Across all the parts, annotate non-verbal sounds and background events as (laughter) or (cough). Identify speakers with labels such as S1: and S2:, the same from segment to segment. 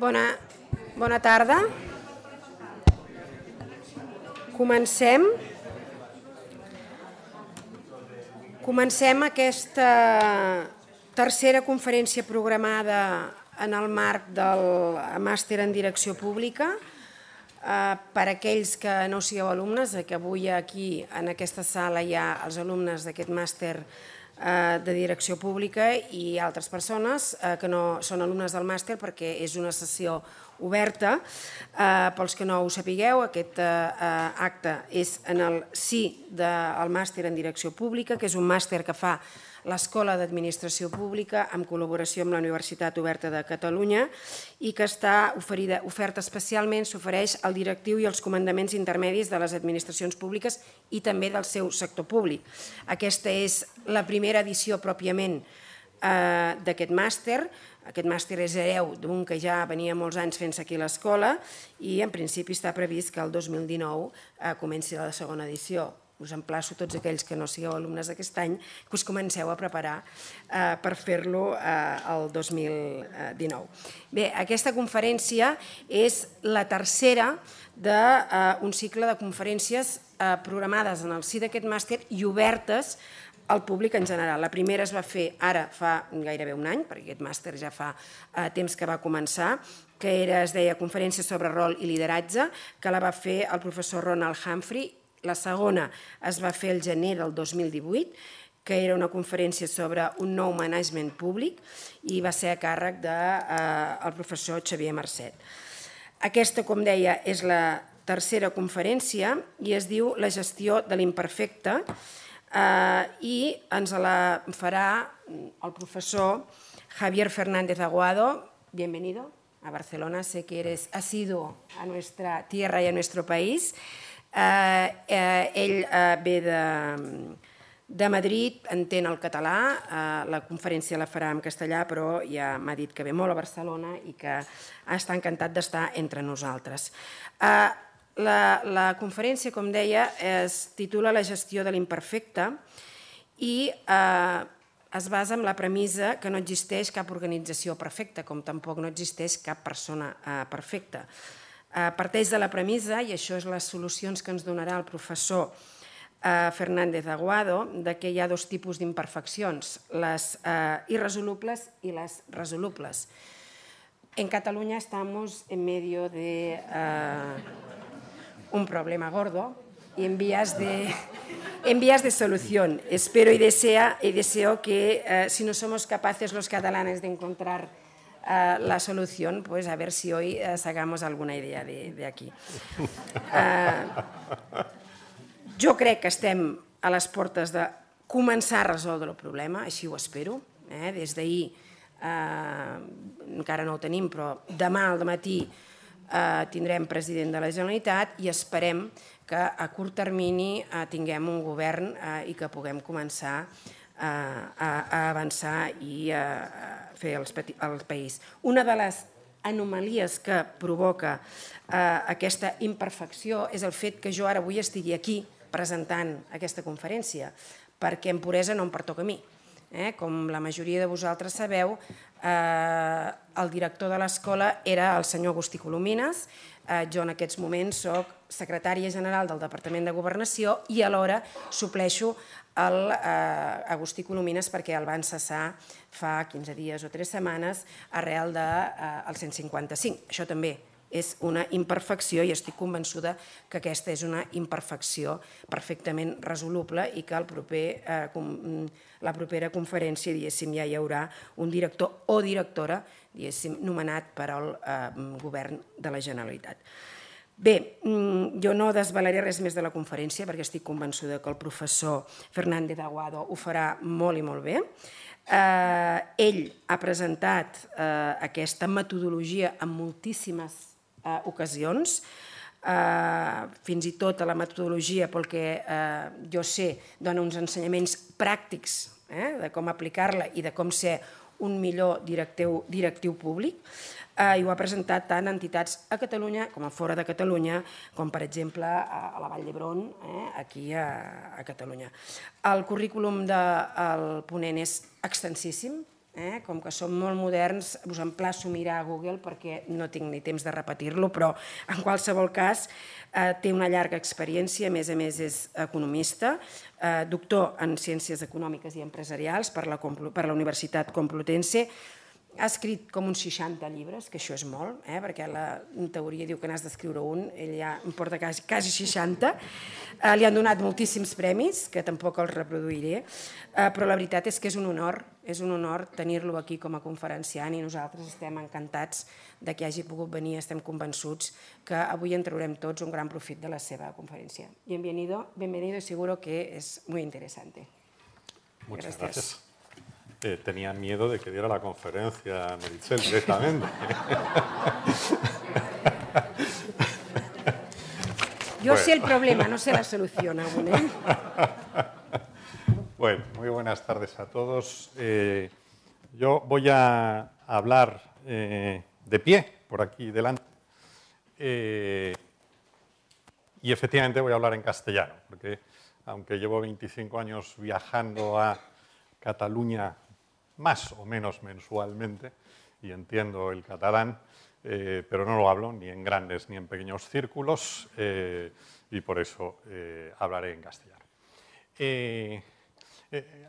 S1: Bona, bona tarda. Comencem. Comencem aquesta tercera conferència programada en el marc del màster en direcció pública. Eh, per a aquells que no sigueu alumnes, eh, que avui aquí en aquesta sala hi ha els alumnes d'aquest màster en Eh, de direcció pública i altres persones eh, que no són alumnes del màster perquè és una sessió oberta. Eh, pels que no ho sapigueu, aquest acte és en el sí del màster en direcció pública, que és un màster que fa l'Escola d'Administració Pública en col·laboració amb la Universitat Oberta de Catalunya i que està oferida, oferta especialment, s'ofereix al directiu i als comandaments intermedis de les administracions públiques i també del seu sector públic. Aquesta és la primera edició pròpiament eh, d'aquest màster, aquest màster és hereu d'un que ja venia molts anys fent-se aquí a l'escola i en principi està previst que el 2019 eh, comenci la segona edició us emplaço tots aquells que no sigueu alumnes d'aquest any, que us comenceu a preparar eh, per fer-lo eh, el 2019. Bé, aquesta conferència és la tercera d'un eh, cicle de conferències eh, programades en el si d'aquest màster i obertes al públic en general. La primera es va fer ara fa gairebé un any, perquè aquest màster ja fa eh, temps que va començar, que era, es deia Conferència sobre rol i lideratge, que la va fer el professor Ronald Humphrey la segona es va fer el gener del 2018, que era una conferència sobre un nou management públic i va ser a càrrec del de, eh, professor Xavier Mercet. Aquesta, com deia, és la tercera conferència i es diu La gestió de l'imperfecte eh, i ens la farà el professor Javier Fernández Aguado. Bienvenido a Barcelona, sé que eres, has sido a nuestra tierra y a nuestro país. Eh, eh, ell eh, ve de, de Madrid, entén el català, eh, la conferència la farà en castellà, però ja m'ha dit que ve molt a Barcelona i que està encantat d'estar entre nosaltres. Eh, la, la conferència, com deia, es titula La gestió de l'imperfecte i eh, es basa en la premissa que no existeix cap organització perfecta, com tampoc no existeix cap persona eh, perfecta. perfecta Eh, parteix de la premissa, i això és les solucions que ens donarà el professor eh, Fernández Aguado, de que hi ha dos tipus d'imperfeccions, les eh, irresolubles i les resolubles. En Catalunya estem en medio de uh, un problema gordo i en vies de, en vías de solución. Espero y, desea, deseo que uh, si no somos capaces los catalanes de encontrar Eh, la solución, pues a ver si hoy uh, eh, sacamos alguna idea de, de aquí. Uh, (laughs) jo crec que estem a les portes de començar a resoldre el problema, així ho espero. Eh? Des d'ahir eh, encara no ho tenim, però demà al matí eh, tindrem president de la Generalitat i esperem que a curt termini eh, tinguem un govern eh, i que puguem començar eh, a, a avançar i eh, a fer el, país. Una de les anomalies que provoca eh, aquesta imperfecció és el fet que jo ara avui estigui aquí presentant aquesta conferència, perquè en puresa no em pertoca a mi. Eh? Com la majoria de vosaltres sabeu, eh, el director de l'escola era el senyor Agustí Colomines, eh, jo en aquests moments sóc secretària general del Departament de Governació i alhora supleixo l'Agustí eh, Agustí Colomines perquè el van cessar fa 15 dies o 3 setmanes arrel del de, eh, 155. Això també és una imperfecció i estic convençuda que aquesta és una imperfecció perfectament resoluble i que el proper, eh, com, mm, la propera conferència diguéssim, ja hi haurà un director o directora diguéssim, nomenat per al eh, govern de la Generalitat. Bé, mm, jo no desvalaré res més de la conferència perquè estic convençuda que el professor Fernández Aguado ho farà molt i molt bé. Eh, ell ha presentat eh, aquesta metodologia en moltíssimes eh, ocasions, eh, fins i tot a la metodologia, pel que eh, jo sé, dona uns ensenyaments pràctics eh, de com aplicar-la i de com ser un millor directiu, directiu públic. Eh, Eh, i ho ha presentat tant entitats a Catalunya com a fora de Catalunya, com per exemple a, la Vall d'Hebron, eh, aquí a, a Catalunya. El currículum del ponent és extensíssim, Eh? Com que som molt moderns, us emplaço a mirar a Google perquè no tinc ni temps de repetir-lo, però en qualsevol cas eh, té una llarga experiència, a més a més és economista, eh, doctor en Ciències Econòmiques i Empresarials per la, per la Universitat Complutense, ha escrit com uns 60 llibres, que això és molt, eh? perquè la teoria diu que n'has d'escriure un, ell ja en porta quasi, quasi 60. Eh, li han donat moltíssims premis, que tampoc els reproduiré, eh, però la veritat és que és un honor, és un honor tenir-lo aquí com a conferenciant i nosaltres estem encantats de que hagi pogut venir, estem convençuts que avui en traurem tots un gran profit de la seva conferència. Bienvenido, bienvenido y seguro que es muy interesante.
S2: Muchas gracias. gracias. eh, tenía miedo de que diera la conferencia a Merichel directamente. (laughs) Yo sé el problema, no sé la solución aún. ¿eh? (laughs) Bueno, muy buenas tardes a todos. Eh, yo voy a hablar eh, de pie, por aquí delante. y efectivamente voy a hablar en castellano, porque aunque llevo 25 años viajando a Cataluña más o menos mensualmente, y entiendo el catalán, eh, pero no lo hablo ni en grandes ni en pequeños círculos, eh, y por eso eh, hablaré en castellano.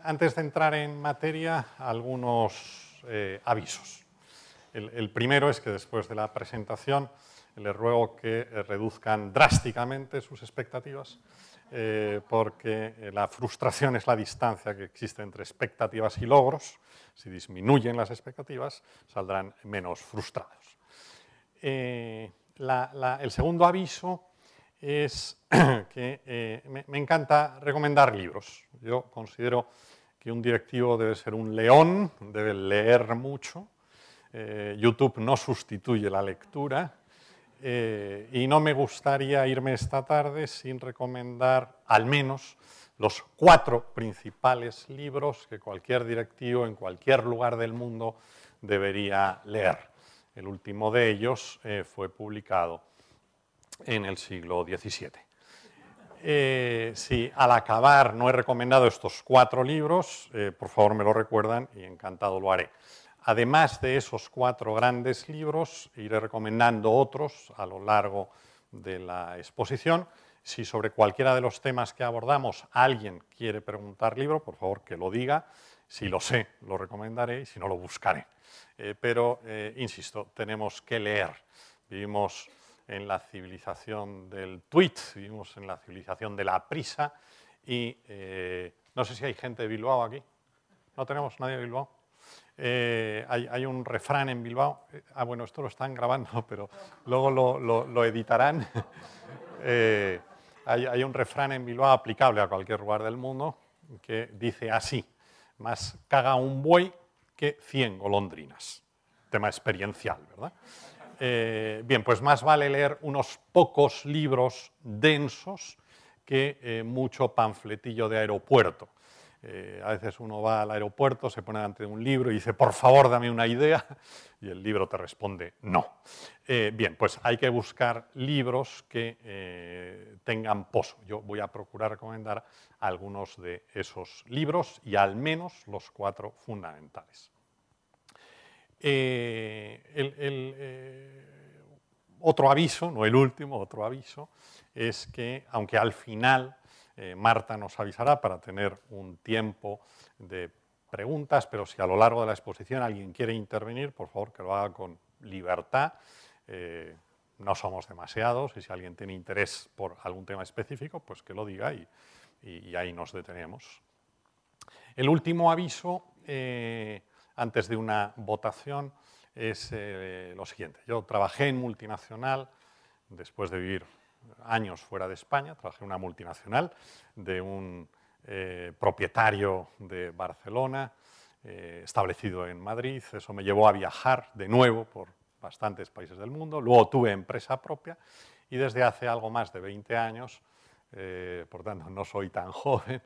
S2: antes de entrar en materia, algunos avisos. El, primero es que después de la presentación les ruego que reduzcan drásticamente sus expectativas, porque la frustración es la distancia que existe entre expectativas y logros, si disminuyen las expectativas, saldrán menos frustrados. Eh, el segundo aviso es (clears throat) que eh, me, encanta recomendar libros. Yo considero que un directivo debe ser un león, debe leer mucho. Eh, YouTube no sustituye la lectura. y no me gustaría irme esta tarde sin recomendar al menos los cuatro principales libros que cualquier directivo en cualquier lugar del mundo debería leer. El último de ellos eh, fue publicado en el siglo XVII. Eh, si al acabar no he recomendado estos cuatro libros, eh, por favor me lo recuerdan y encantado lo haré. Además de esos cuatro grandes libros, iré recomendando otros a lo largo de la exposición. Si sobre cualquiera de los temas que abordamos alguien quiere preguntar libro, por favor que lo diga. Si lo sé, lo recomendaré y si no, lo buscaré. Eh, pero, eh, insisto, tenemos que leer. Vivimos en la civilización del tweet, vivimos en la civilización de la prisa y eh, no sé si hay gente de Bilbao aquí. ¿No tenemos nadie de Bilbao? hay, un refrán en Bilbao. Ah, bueno, esto lo están grabando, (laughs) pero luego lo, editarán. (laughs) eh, hay, un refrán en Bilbao aplicable a cualquier lugar del mundo que dice así, más caga un buey que 100 golondrinas. Tema experiencial, ¿verdad? Eh, bien, pues más vale leer unos pocos libros densos que eh, mucho panfletillo de aeropuerto. Eh, a veces uno va al aeropuerto, se pone delante de un libro y dice, por favor, dame una idea, y el libro te responde, no. Eh, bien, pues hay que buscar libros que eh, tengan pozo. Yo voy a procurar recomendar algunos de esos libros y al menos los cuatro fundamentales. otro aviso, no el último, otro aviso, es que aunque al final eh, Marta nos avisará para tener un tiempo de preguntas, pero si a lo largo de la exposición alguien quiere intervenir, por favor que lo haga con libertad. Eh, no somos demasiados y si alguien tiene interés por algún tema específico, pues que lo diga y, ahí nos detenemos. El último aviso, eh, antes de una votación, es lo siguiente. Yo trabajé en multinacional después de vivir años fuera de España, trabajé en una multinacional de un eh, propietario de Barcelona, eh, establecido en Madrid, eso me llevó a viajar de nuevo por bastantes países del mundo, luego tuve empresa propia y desde hace algo más de 20 años, eh, por tanto no soy tan (laughs) joven,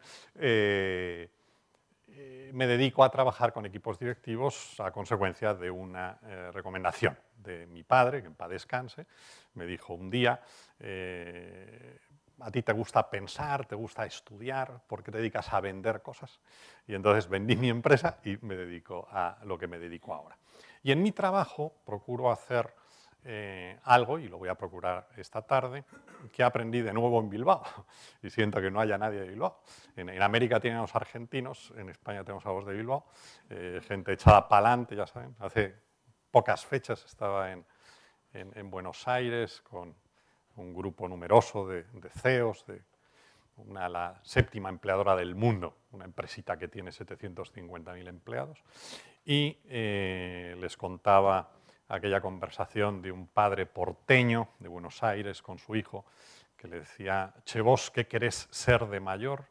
S2: eh, me dedico a trabajar con equipos directivos a consecuencia de una eh, recomendación de mi padre, que en paz descanse, me dijo un día, eh, a ti te gusta pensar, te gusta estudiar, ¿por qué te dedicas a vender cosas? Y entonces vendí mi empresa y me dedico a lo que me dedico ahora. Y en mi trabajo procuro hacer eh, algo, y lo voy a procurar esta tarde, que aprendí de nuevo en Bilbao. (laughs) Y siento que no haya nadie de Bilbao. En, América tienen a los argentinos, en España tenemos a los de Bilbao, eh, gente echada pa'lante, ya saben. Hace pocas fechas estaba en, en, Buenos Aires con un grupo numeroso de, de CEOs, de una, la séptima empleadora del mundo, una empresita que tiene 750.000 empleados, y eh, les contaba aquella conversación de un padre porteño de Buenos Aires con su hijo, que le decía, Che vos, ¿qué querés ser de mayor?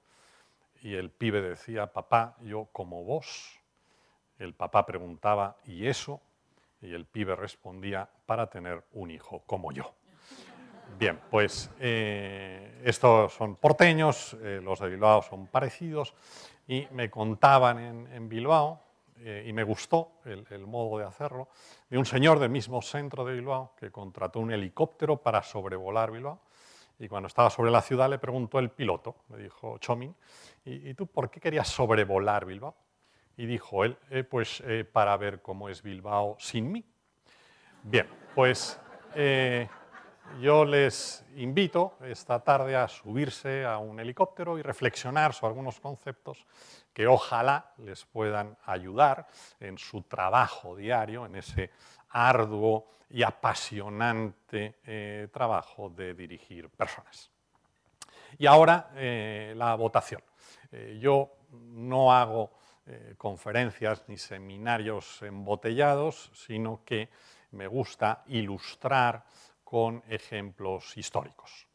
S2: Y el pibe decía, papá, yo como vos. El papá preguntaba, ¿y eso? Y el pibe respondía, para tener un hijo como yo. Bien, pues eh, estos son porteños, eh, los de Bilbao son parecidos, y me contaban en Bilbao eh, y me gustó el, modo de hacerlo, de un señor del mismo centro de Bilbao que contrató un helicóptero para sobrevolar Bilbao. Y cuando estaba sobre la ciudad le preguntó el piloto, me dijo Chomin, ¿y, tú por qué querías sobrevolar Bilbao? Y dijo él, eh, pues eh, para ver cómo es Bilbao sin mí. Bien, pues yo les invito esta tarde a subirse a un helicóptero y reflexionar sobre algunos conceptos que ojalá les puedan ayudar en su trabajo diario, en ese arduo y apasionante eh, trabajo de dirigir personas. Y ahora eh, la votación. Eh, yo no hago conferencias ni seminarios embotellados, sino que me gusta ilustrar con ejemplos históricos.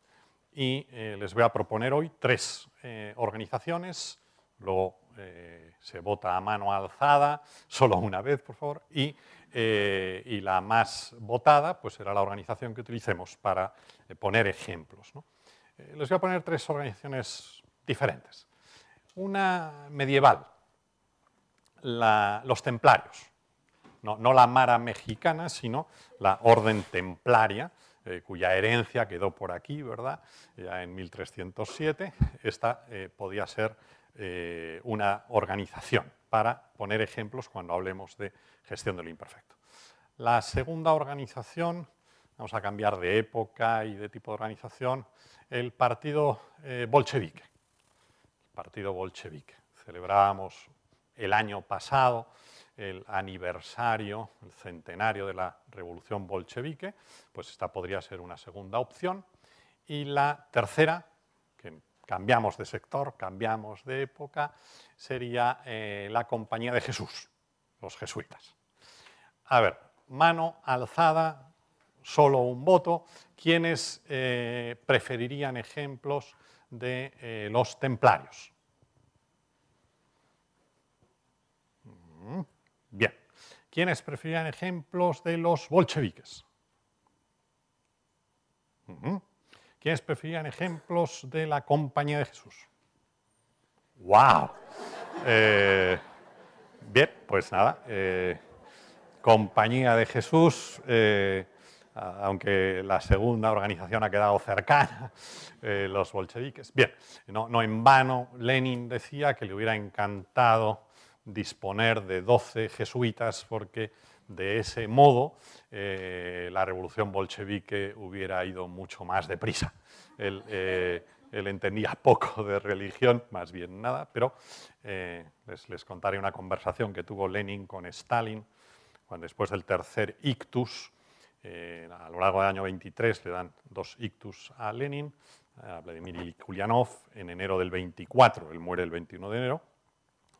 S2: Y eh, les voy a proponer hoy tres eh, organizaciones, luego eh, se vota a mano alzada, solo una vez, por favor, y, la más votada pues será la organización que utilicemos para poner ejemplos. les voy a poner tres organizaciones diferentes. Una medieval, los templarios, no, la mara mexicana, sino la orden templaria, eh, cuya herencia quedó por aquí, ¿verdad? Ya en 1307, esta eh, podía ser eh, una organización para poner ejemplos cuando hablemos de gestión del imperfecto. La segunda organización, vamos a cambiar de época y de tipo de organización, el partido bolchevique. El partido bolchevique. celebrábamos el año pasado el aniversario, el centenario de la revolución bolchevique, pues esta podría ser una segunda opción. Y la tercera, que cambiamos de sector, cambiamos de época, sería eh, la Compañía de Jesús, los jesuitas. A ver, mano alzada, solo un voto. ¿Quiénes eh, preferirían ejemplos de eh, los templarios? Mm. Bien. ¿Quiénes preferían ejemplos de los bolcheviques? ¿Quiénes preferían ejemplos de la Compañía de Jesús? ¡Wow! Eh, bien, pues nada. Eh, compañía de Jesús, eh, aunque la segunda organización ha quedado cercana, los bolcheviques. Bien, no en vano Lenin decía que le hubiera encantado disponer de 12 jesuitas porque de ese modo eh, la revolución bolchevique hubiera ido mucho más deprisa. Él, eh, entendía poco de religión, más bien nada, pero eh, les, contaré una conversación que tuvo Lenin con Stalin cuando después del tercer ictus, a lo largo del año 23 le dan dos ictus a Lenin, a Vladimir Kulianov, en enero del 24, él muere el 21 de enero,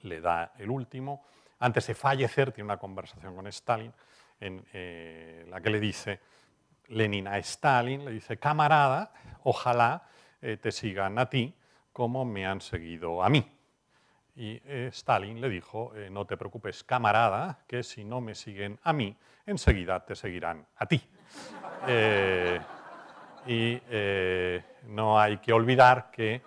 S2: le da el último. Antes de fallecer, tiene una conversación con Stalin en eh, la que le dice Lenin a Stalin, le dice, camarada, ojalá eh, te sigan a ti como me han seguido a mí. Y eh, Stalin le dijo, no te preocupes, camarada, que si no me siguen a mí, enseguida te seguirán a ti. (laughs) y no hay que olvidar que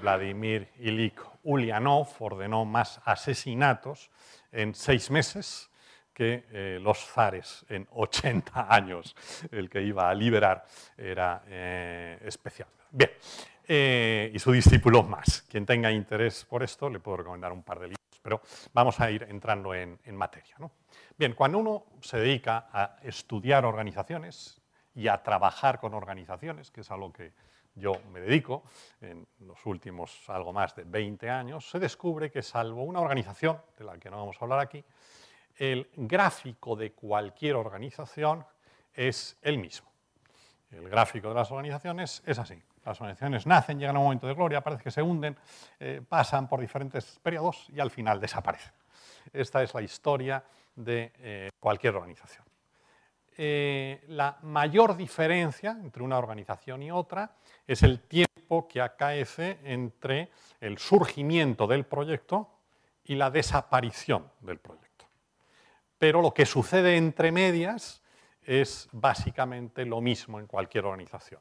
S2: Vladimir Ilich Ulianov ordenó más asesinatos en seis meses que eh, los zares en 80 (laughs) años. El que iba a liberar era eh, especial. Bien, eh, y su discípulo más. Quien tenga interés por esto, le puedo recomendar un par de libros, pero vamos a ir entrando en, materia. Bien, cuando uno se dedica a estudiar organizaciones y a trabajar con organizaciones, que es algo que yo me dedico, en los últimos algo más de 20 años, se descubre que salvo una organización, de la que no vamos a hablar aquí, el gráfico de cualquier organización es el mismo. El gráfico de las organizaciones es así. Las organizaciones nacen, llegan a un momento de gloria, parece que se hunden, eh, pasan por diferentes periodos y al final desaparecen. Esta es la historia de eh, cualquier organización. Eh, la mayor diferencia entre una organización y otra es el tiempo que acaece entre el surgimiento del proyecto y la desaparición del proyecto. Pero lo que sucede entre medias es básicamente lo mismo en cualquier organización.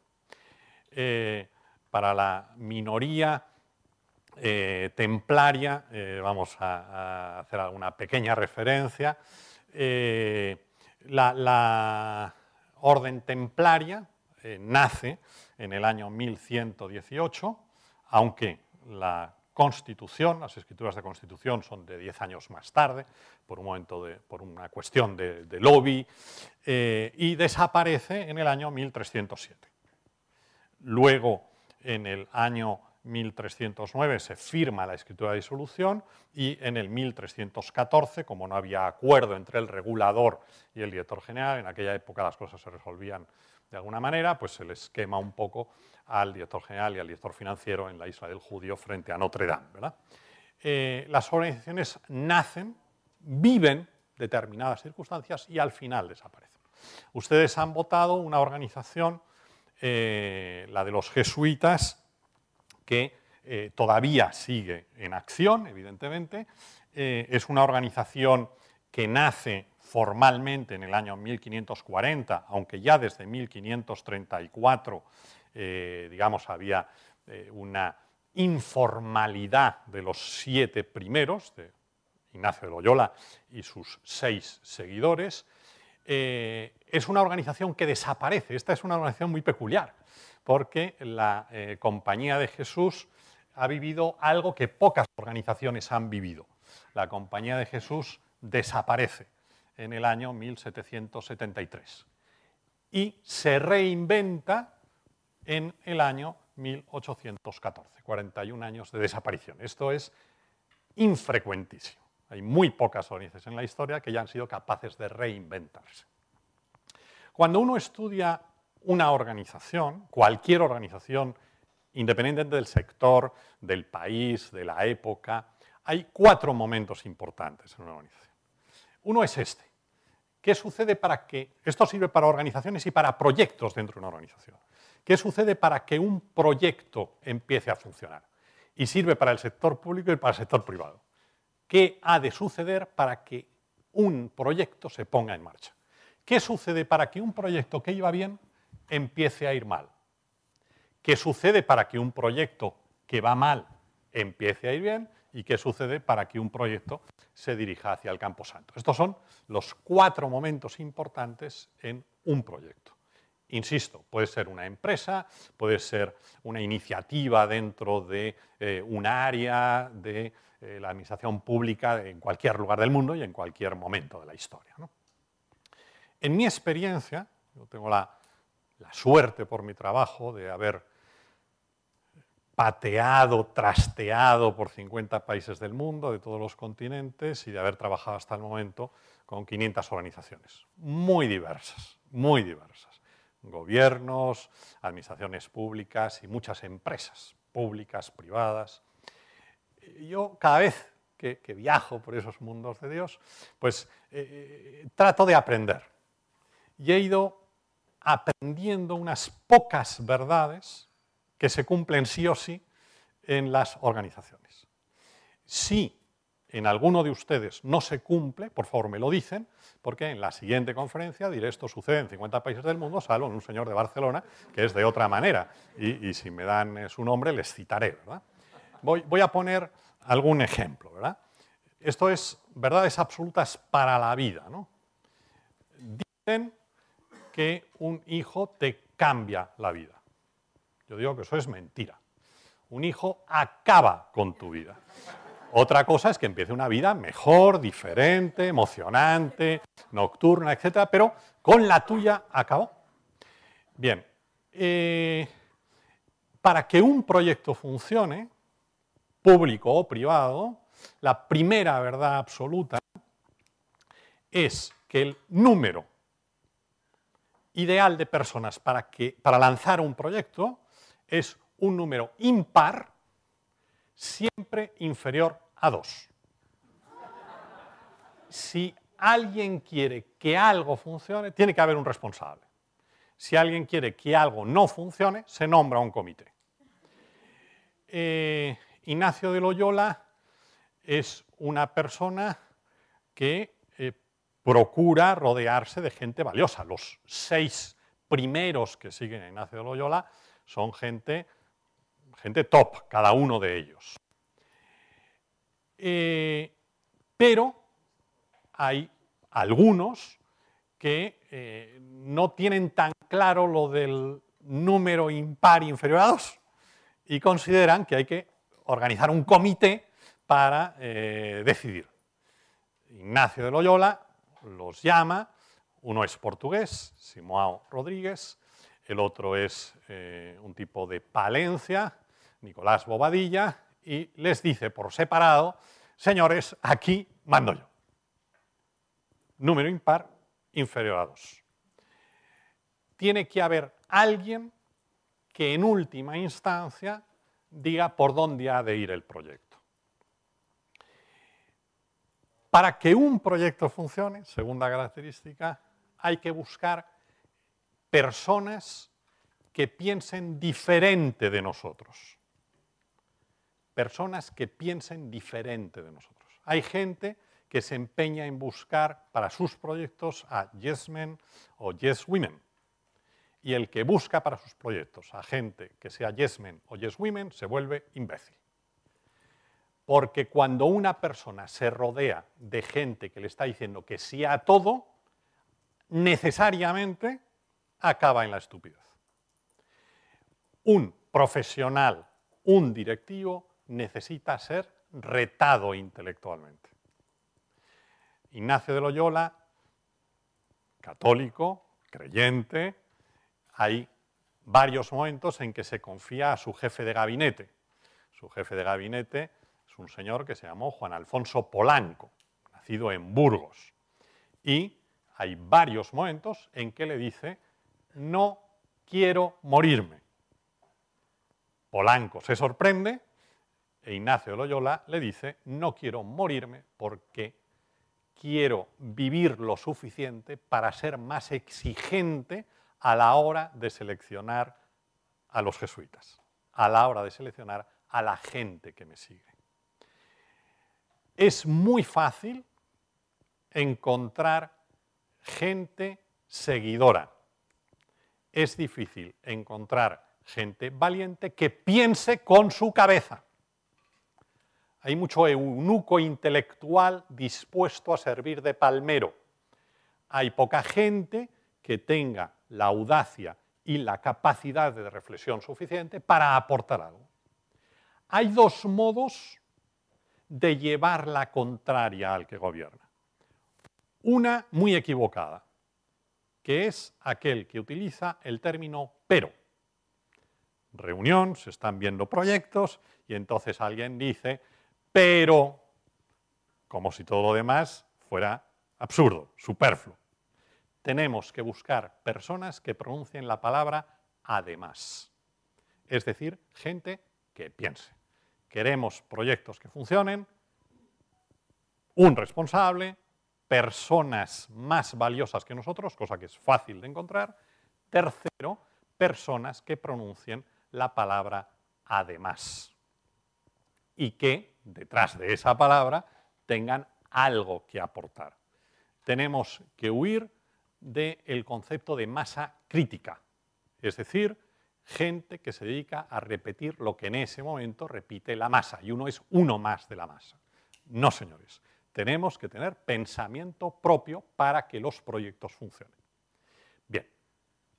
S2: Eh, para la minoría eh, templaria, vamos a, hacer alguna pequeña referencia, la, orden templaria eh, nace en el año 1118, aunque la Constitución, las escrituras de Constitución son de 10 años más tarde, por, un momento por una cuestión de, lobby, eh, y desaparece en el año 1307. Luego, en el año 1309 se firma la escritura de disolución y en el 1314, como no había acuerdo entre el regulador y el director general, en aquella época las cosas se resolvían de alguna manera, pues se les quema un poco al director general y al director financiero en la isla del Judío frente a Notre Dame. Eh, las organizaciones nacen, viven determinadas circunstancias y al final desaparecen. Ustedes han votado una organización, eh, la de los jesuitas, que eh, todavía sigue en acción, evidentemente. Eh, es una organización que nace formalmente en el año 1540, aunque ya desde 1534, eh, digamos, había una informalidad de los siete primeros, de Ignacio de Loyola y sus seis seguidores. es una organización que desaparece. Esta es una organización muy peculiar porque la eh, Compañía de Jesús ha vivido algo que pocas organizaciones han vivido. La Compañía de Jesús desaparece en el año 1773 y se reinventa en el año 1814, 41 años de desaparición. Esto es infrecuentísimo. Hay muy pocas organizaciones en la historia que ya han sido capaces de reinventarse. Cuando uno estudia una organización, cualquier organización, independiente del sector, del país, de la época, hay cuatro momentos importantes en una organización. Uno es este. ¿Qué sucede para que, esto sirve para organizaciones y para proyectos dentro de una organización, qué sucede para que un proyecto empiece a funcionar? Y sirve para el sector público y para el sector privado. ¿Qué ha de suceder para que un proyecto se ponga en marcha? ¿Qué sucede para que un proyecto que iba bien empiece a ir mal. ¿Qué sucede para que un proyecto que va mal empiece a ir bien? ¿Y qué sucede para que un proyecto se dirija hacia el campo santo? Estos son los cuatro momentos importantes en un proyecto. Insisto, puede ser una empresa, puede ser una iniciativa dentro de eh, un área de eh, la administración pública en cualquier lugar del mundo y en cualquier momento de la historia. En mi experiencia, yo tengo la la suerte por mi trabajo de haber pateado, trasteado por 50 países del mundo, de todos los continentes y de haber trabajado hasta el momento con 500 organizaciones, muy diversas, muy diversas. Gobiernos, administraciones públicas y muchas empresas públicas, privadas. Yo cada vez que, viajo por esos mundos de Dios, pues eh, eh, trato de aprender. Y he ido aprendiendo unas pocas verdades que se cumplen sí o sí en las organizaciones. Si en alguno de ustedes no se cumple, por favor me lo dicen, porque en la siguiente conferencia diré esto sucede en 50 países del mundo, salvo en un señor de Barcelona que es de otra manera. Y, si me dan eh, su nombre les citaré. ¿verdad? Voy, voy, a poner algún ejemplo. ¿verdad? Esto es verdades absolutas para la vida. ¿no? Dicen que un hijo te cambia la vida. Yo digo que eso es mentira. Un hijo acaba con tu vida. Otra cosa es que empiece una vida mejor, diferente, emocionante, nocturna, etcétera, pero con la tuya acabó. Bien, eh, para que un proyecto funcione, público o privado, la primera verdad absoluta es que el número ideal de personas para, que, para lanzar un proyecto es un número impar siempre inferior a dos. Si alguien quiere que algo funcione, tiene que haber un responsable. Si alguien quiere que algo no funcione, se nombra un comité. Eh, Ignacio de Loyola es una persona que procura rodearse de gente valiosa. Los seis primeros que siguen a Ignacio de Loyola son gente, gente top, cada uno de ellos. Eh, pero hay algunos que eh, no tienen tan claro lo del número impar inferior a dos y consideran que hay que organizar un comité para eh, decidir. Ignacio de Loyola los llama. Uno es portugués, Simão Rodríguez, el otro es eh, un tipo de Palencia, Nicolás Bobadilla, y les dice por separado, señores, aquí mando yo. Número impar inferior a 2. Tiene que haber alguien que en última instancia diga por dónde ha de ir el proyecto. Para que un proyecto funcione, segunda característica, hay que buscar personas que piensen diferente de nosotros. Personas que piensen diferente de nosotros. Hay gente que se empeña en buscar para sus proyectos a yes men o yes women. Y el que busca para sus proyectos a gente que sea yes men o yes women se vuelve imbécil. Porque cuando una persona se rodea de gente que le está diciendo que sí a todo, necesariamente acaba en la estupidez. Un profesional, un directivo, necesita ser retado intelectualmente. Ignacio de Loyola, católico, creyente, hay varios momentos en que se confía a su jefe de gabinete. Su jefe de gabinete es un señor que se llamó Juan Alfonso Polanco, nacido en Burgos. Y hay varios momentos en que le dice, no quiero morirme. Polanco se sorprende e Ignacio Loyola le dice, no quiero morirme porque quiero vivir lo suficiente para ser más exigente a la hora de seleccionar a los jesuitas, a la hora de seleccionar a la gente que me sigue es muy fácil encontrar gente seguidora. Es difícil encontrar gente valiente que piense con su cabeza. Hay mucho eunuco intelectual dispuesto a servir de palmero. Hay poca gente que tenga la audacia y la capacidad de reflexión suficiente para aportar algo. Hay dos modos de llevar la contraria al que gobierna. Una muy equivocada, que es aquel que utiliza el término pero. Reunión, se están viendo proyectos y entonces alguien dice, pero, como si todo lo demás fuera absurdo, superfluo. Tenemos que buscar personas que pronuncien la palabra además, es decir, gente que piense. Queremos proyectos que funcionen, un responsable, personas más valiosas que nosotros, cosa que es fácil de encontrar. Tercero, personas que pronuncien la palabra además y que detrás de esa palabra tengan algo que aportar. Tenemos que huir del concepto de masa crítica, es decir, gente que se dedica a repetir lo que en ese momento repite la masa, y uno es uno más de la masa. No, señores, tenemos que tener pensamiento propio para que los proyectos funcionen. Bien,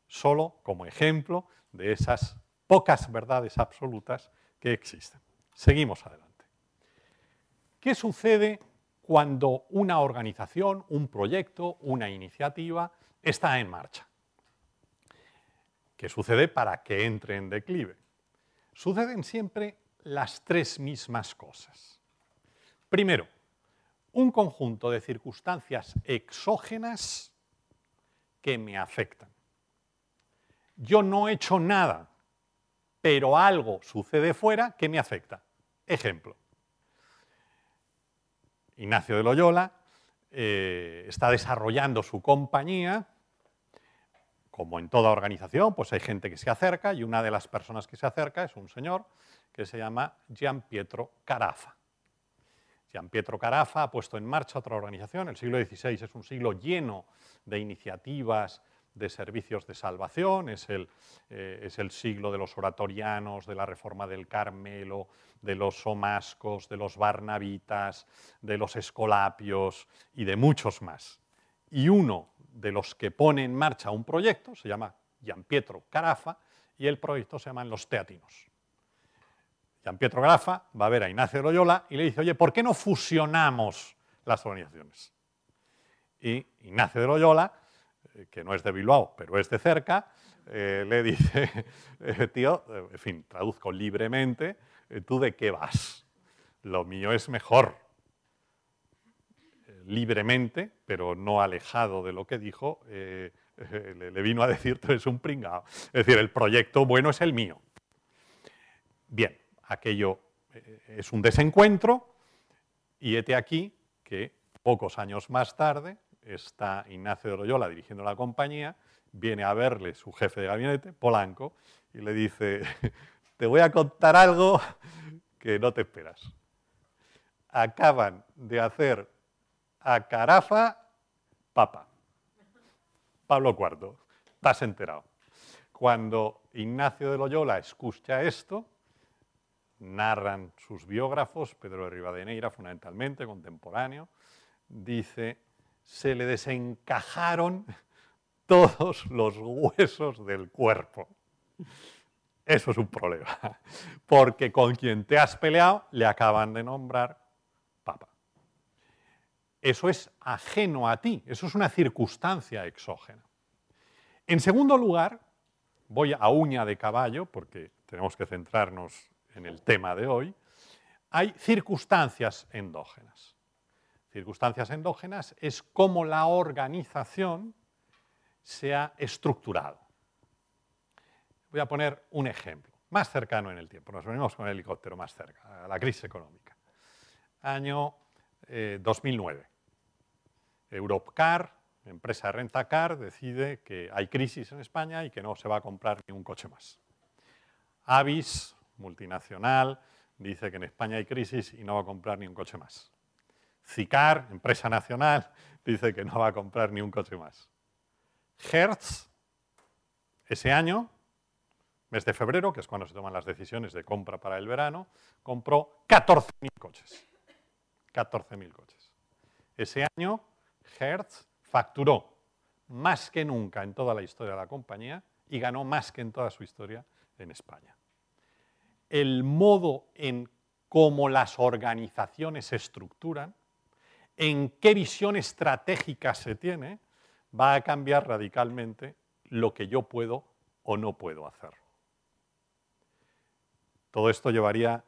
S2: solo como ejemplo de esas pocas verdades absolutas que existen. Seguimos adelante. ¿Qué sucede cuando una organización, un proyecto, una iniciativa está en marcha? ¿Qué sucede para que entre en declive. Suceden siempre las tres mismas cosas. Primero, un conjunto de circunstancias exógenas que me afectan. Yo no he hecho nada, pero algo sucede fuera que me afecta. Ejemplo. Ignacio de Loyola eh, está desarrollando su compañía como en toda organización, pues hay gente que se acerca y una de las personas que se acerca es un señor que se llama Gian Pietro Carafa. Gian Pietro Carafa ha puesto en marcha otra organización. El siglo XVI es un siglo lleno de iniciativas de servicios de salvación, es el, eh, es el siglo de los oratorianos, de la reforma del Carmelo, de los somascos, de los barnabitas, de los escolapios y de muchos más y uno de los que pone en marcha un proyecto se llama Jean-Pietro Carafa y el proyecto se llama Los Teatinos. Jean-Pietro Carafa va a ver a Ignacio Loyola y le dice, oye, ¿por qué no fusionamos las organizaciones? Y Ignacio de Loyola, eh, que no es de Bilbao, pero es de cerca, eh, le dice, (laughs) eh, tío, en fin, traduzco libremente, ¿tú de qué vas? Lo mío es mejor libremente, pero no alejado de lo que dijo, eh, (laughs) le, vino a decir, es un pringao. Es decir, el proyecto bueno es el mío. Bien, aquello eh, es un desencuentro y hete aquí que pocos años más tarde está Ignacio de Loyola dirigiendo la compañía, viene a verle su jefe de gabinete, Polanco, y le dice, (laughs) te voy a contar algo que no te esperas. Acaban de hacer a Carafa Papa. Pablo IV, estás enterado. Cuando Ignacio de Loyola escucha esto, narran sus biógrafos, Pedro de Rivadeneira fundamentalmente, contemporáneo, dice, se le desencajaron todos los huesos del cuerpo. Eso es un problema, porque con quien te has peleado le acaban de nombrar eso es ajeno a ti, eso es una circunstancia exógena. En segundo lugar, voy a uña de caballo, porque tenemos que centrarnos en el tema de hoy, hay circunstancias endógenas. Circunstancias endógenas es cómo la organización se ha estructurado. Voy a poner un ejemplo, más cercano en el tiempo, nos venimos con el helicóptero más cerca, la crisis económica. Año 2009. Eh, Europcar, empresa renta car, decide que hay crisis en España y que no se va a comprar ni un coche más. Avis, multinacional, dice que en España hay crisis y no va a comprar ni un coche más. Cicar, empresa nacional, (laughs) dice que no va a comprar ni un coche más. Hertz, ese año, mes de febrero, que es cuando se toman las decisiones de compra para el verano, compró 14.000 coches. 14.000 coches. Ese año, Hertz facturó más que nunca en toda la historia de la compañía y ganó más que en toda su historia en España. El modo en cómo las organizaciones se estructuran, en qué visión estratégica se tiene, va a cambiar radicalmente lo que yo puedo o no puedo hacer. Todo esto llevaría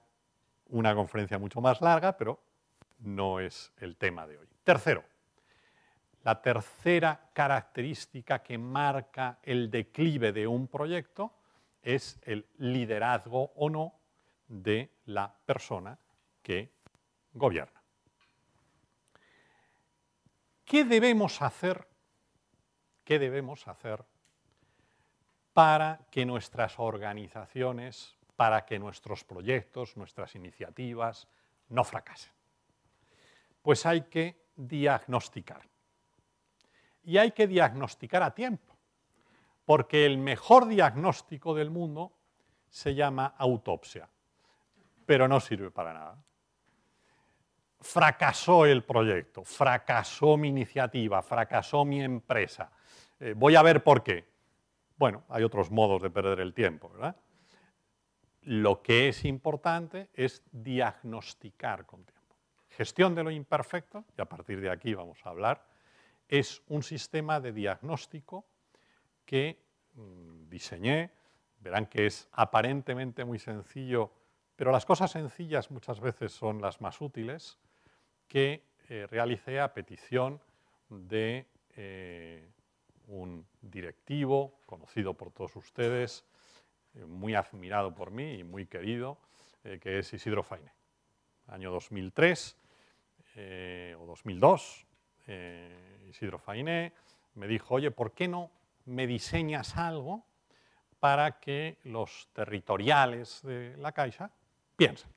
S2: una conferencia mucho más larga, pero no es el tema de hoy. Tercero, la tercera característica que marca el declive de un proyecto es el liderazgo o no de la persona que gobierna. ¿Qué debemos hacer? ¿Qué debemos hacer para que nuestras organizaciones, para que nuestros proyectos, nuestras iniciativas no fracasen? Pues hay que diagnosticar y hay que diagnosticar a tiempo, porque el mejor diagnóstico del mundo se llama autopsia, pero no sirve para nada. Fracasó el proyecto, fracasó mi iniciativa, fracasó mi empresa. Eh, voy a ver por qué. Bueno, hay otros modos de perder el tiempo, ¿verdad? Lo que es importante es diagnosticar con tiempo. Gestión de lo imperfecto, y a partir de aquí vamos a hablar es un sistema de diagnóstico que mm, diseñé. Verán que es aparentemente muy sencillo, pero las cosas sencillas muchas veces son las más útiles, que eh, realicé a petición de eh, un directivo conocido por todos ustedes, eh, muy admirado por mí y muy querido, que es Isidro Faine. Año 2003 o 2002, eh, Isidro Fainé, me dijo, oye, ¿por qué no me diseñas algo para que los territoriales de la Caixa piensen?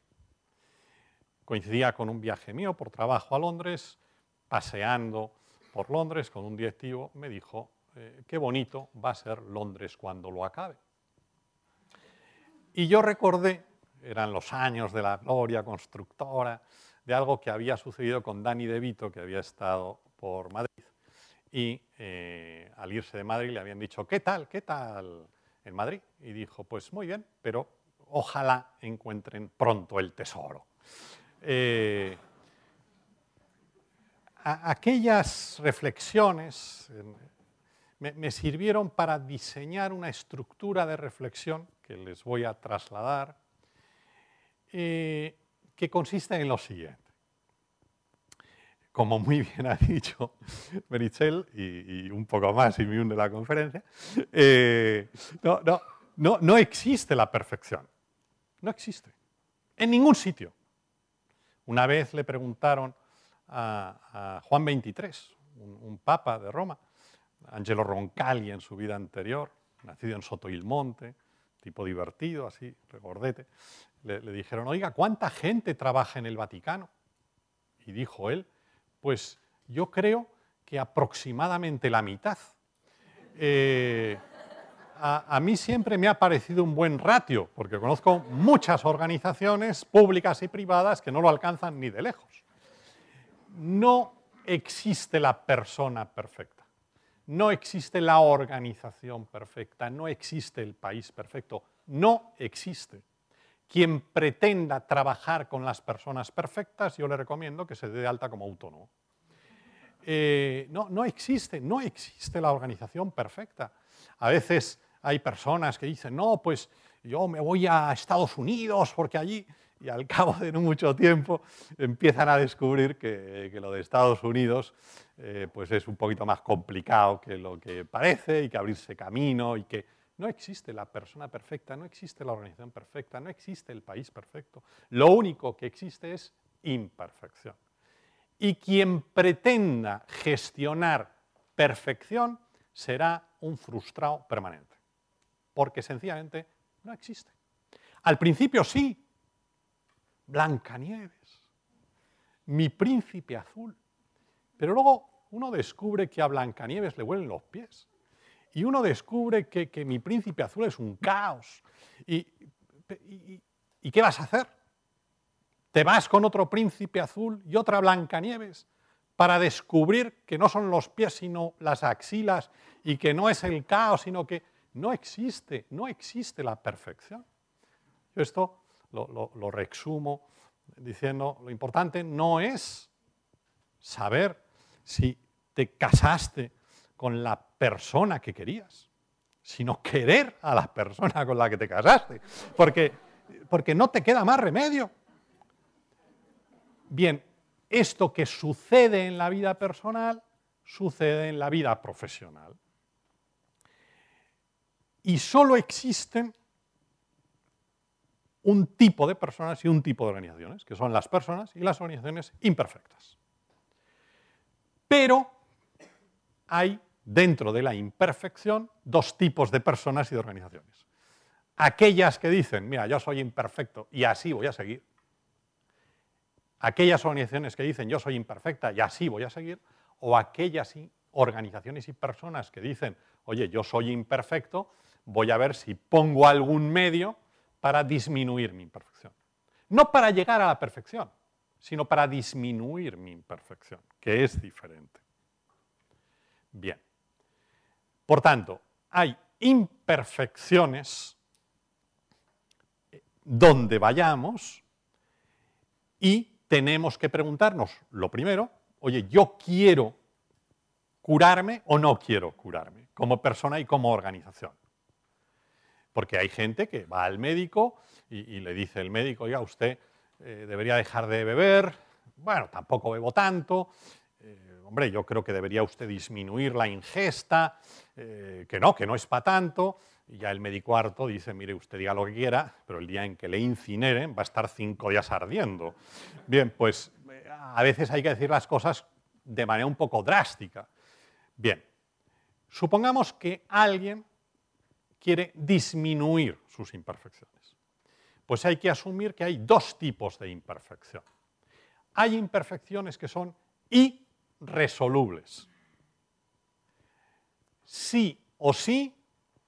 S2: Coincidía con un viaje mío por trabajo a Londres, paseando por Londres con un directivo, me dijo, eh, qué bonito va a ser Londres cuando lo acabe. Y yo recordé, eran los años de la gloria constructora, de algo que había sucedido con Dani De Vito, que había estado por Madrid. Y eh, al irse de Madrid le habían dicho, ¿qué tal? ¿Qué tal en Madrid? Y dijo, pues muy bien, pero ojalá encuentren pronto el tesoro. Eh, aquellas reflexiones me, sirvieron para diseñar una estructura de reflexión que les voy a trasladar eh, que consiste en lo siguiente. Como muy bien ha dicho (laughs) Merichel, y, un poco más y de la conferencia, eh, no, no, existe la perfección. No existe. En ningún sitio. Una vez le preguntaron a, Juan XXIII, un, papa de Roma, Angelo Roncalli en su vida anterior, nacido en Sotoilmonte, tipo divertido, así, recordete, le, dijeron, oiga, ¿cuánta gente trabaja en el Vaticano? Y dijo él, pues yo creo que aproximadamente la mitad. Eh, a, mí siempre me ha parecido un buen ratio, porque conozco muchas organizaciones públicas y privadas que no lo alcanzan ni de lejos. No existe la persona perfecta, no existe la organización perfecta, no existe el país perfecto, no existe. Quien pretenda trabajar con las personas perfectas, yo le recomiendo que se dé de alta como autónomo. Eh, no, no existe, no existe la organización perfecta. A veces hay personas que dicen, no, pues yo me voy a Estados Unidos porque allí, y al (laughs) cabo de no mucho tiempo empiezan a descubrir que, lo de Estados Unidos eh, pues es un poquito más complicado que lo que parece y que abrirse camino y que no existe la persona perfecta, no existe la organización perfecta, no existe el país perfecto. Lo único que existe es imperfección. Y quien pretenda gestionar perfección será un frustrado permanente, porque sencillamente no existe. Al principio sí, Blancanieves, mi príncipe azul, pero luego uno descubre que a Blancanieves le huelen los pies y uno descubre que, mi príncipe azul es un caos. Y, y, qué vas a hacer? ¿Te vas con otro príncipe azul y otra Blancanieves para descubrir que no son los pies sino las axilas y que no es el caos sino que no existe, no existe la perfección? Yo esto lo, lo, lo reexumo diciendo, lo importante no es saber si te casaste con la persona que querías, sino querer a la persona con la que te casaste, porque, porque no te queda más remedio. Bien, esto que sucede en la vida personal sucede en la vida profesional. Y solo existen un tipo de personas y un tipo de organizaciones, que son las personas y las organizaciones imperfectas. Pero hay dentro de la imperfección, dos tipos de personas y de organizaciones. Aquellas que dicen, mira, yo soy imperfecto y así voy a seguir. Aquellas organizaciones que dicen, yo soy imperfecta y así voy a seguir. O aquellas organizaciones y personas que dicen, oye, yo soy imperfecto, voy a ver si pongo algún medio para disminuir mi imperfección. No para llegar a la perfección, sino para disminuir mi imperfección, que es diferente. Bien. Por tanto, hay imperfecciones eh, donde vayamos y tenemos que preguntarnos lo primero, oye, yo quiero curarme o no quiero curarme como persona y como organización. Porque hay gente que va al médico y, le dice el médico, oiga, usted eh, debería dejar de beber, bueno, tampoco bebo tanto, eh, hombre, yo creo que debería usted disminuir la ingesta, eh, que no, que no es para tanto. Y ya el médico harto dice, mire, usted diga lo que quiera, pero el día en que le incineren va a estar cinco días ardiendo. Bien, pues eh, a veces hay que decir las cosas de manera un poco drástica. Bien, supongamos que alguien quiere disminuir sus imperfecciones. Pues hay que asumir que hay dos tipos de imperfección. Hay imperfecciones que son y resolubles. Sí o sí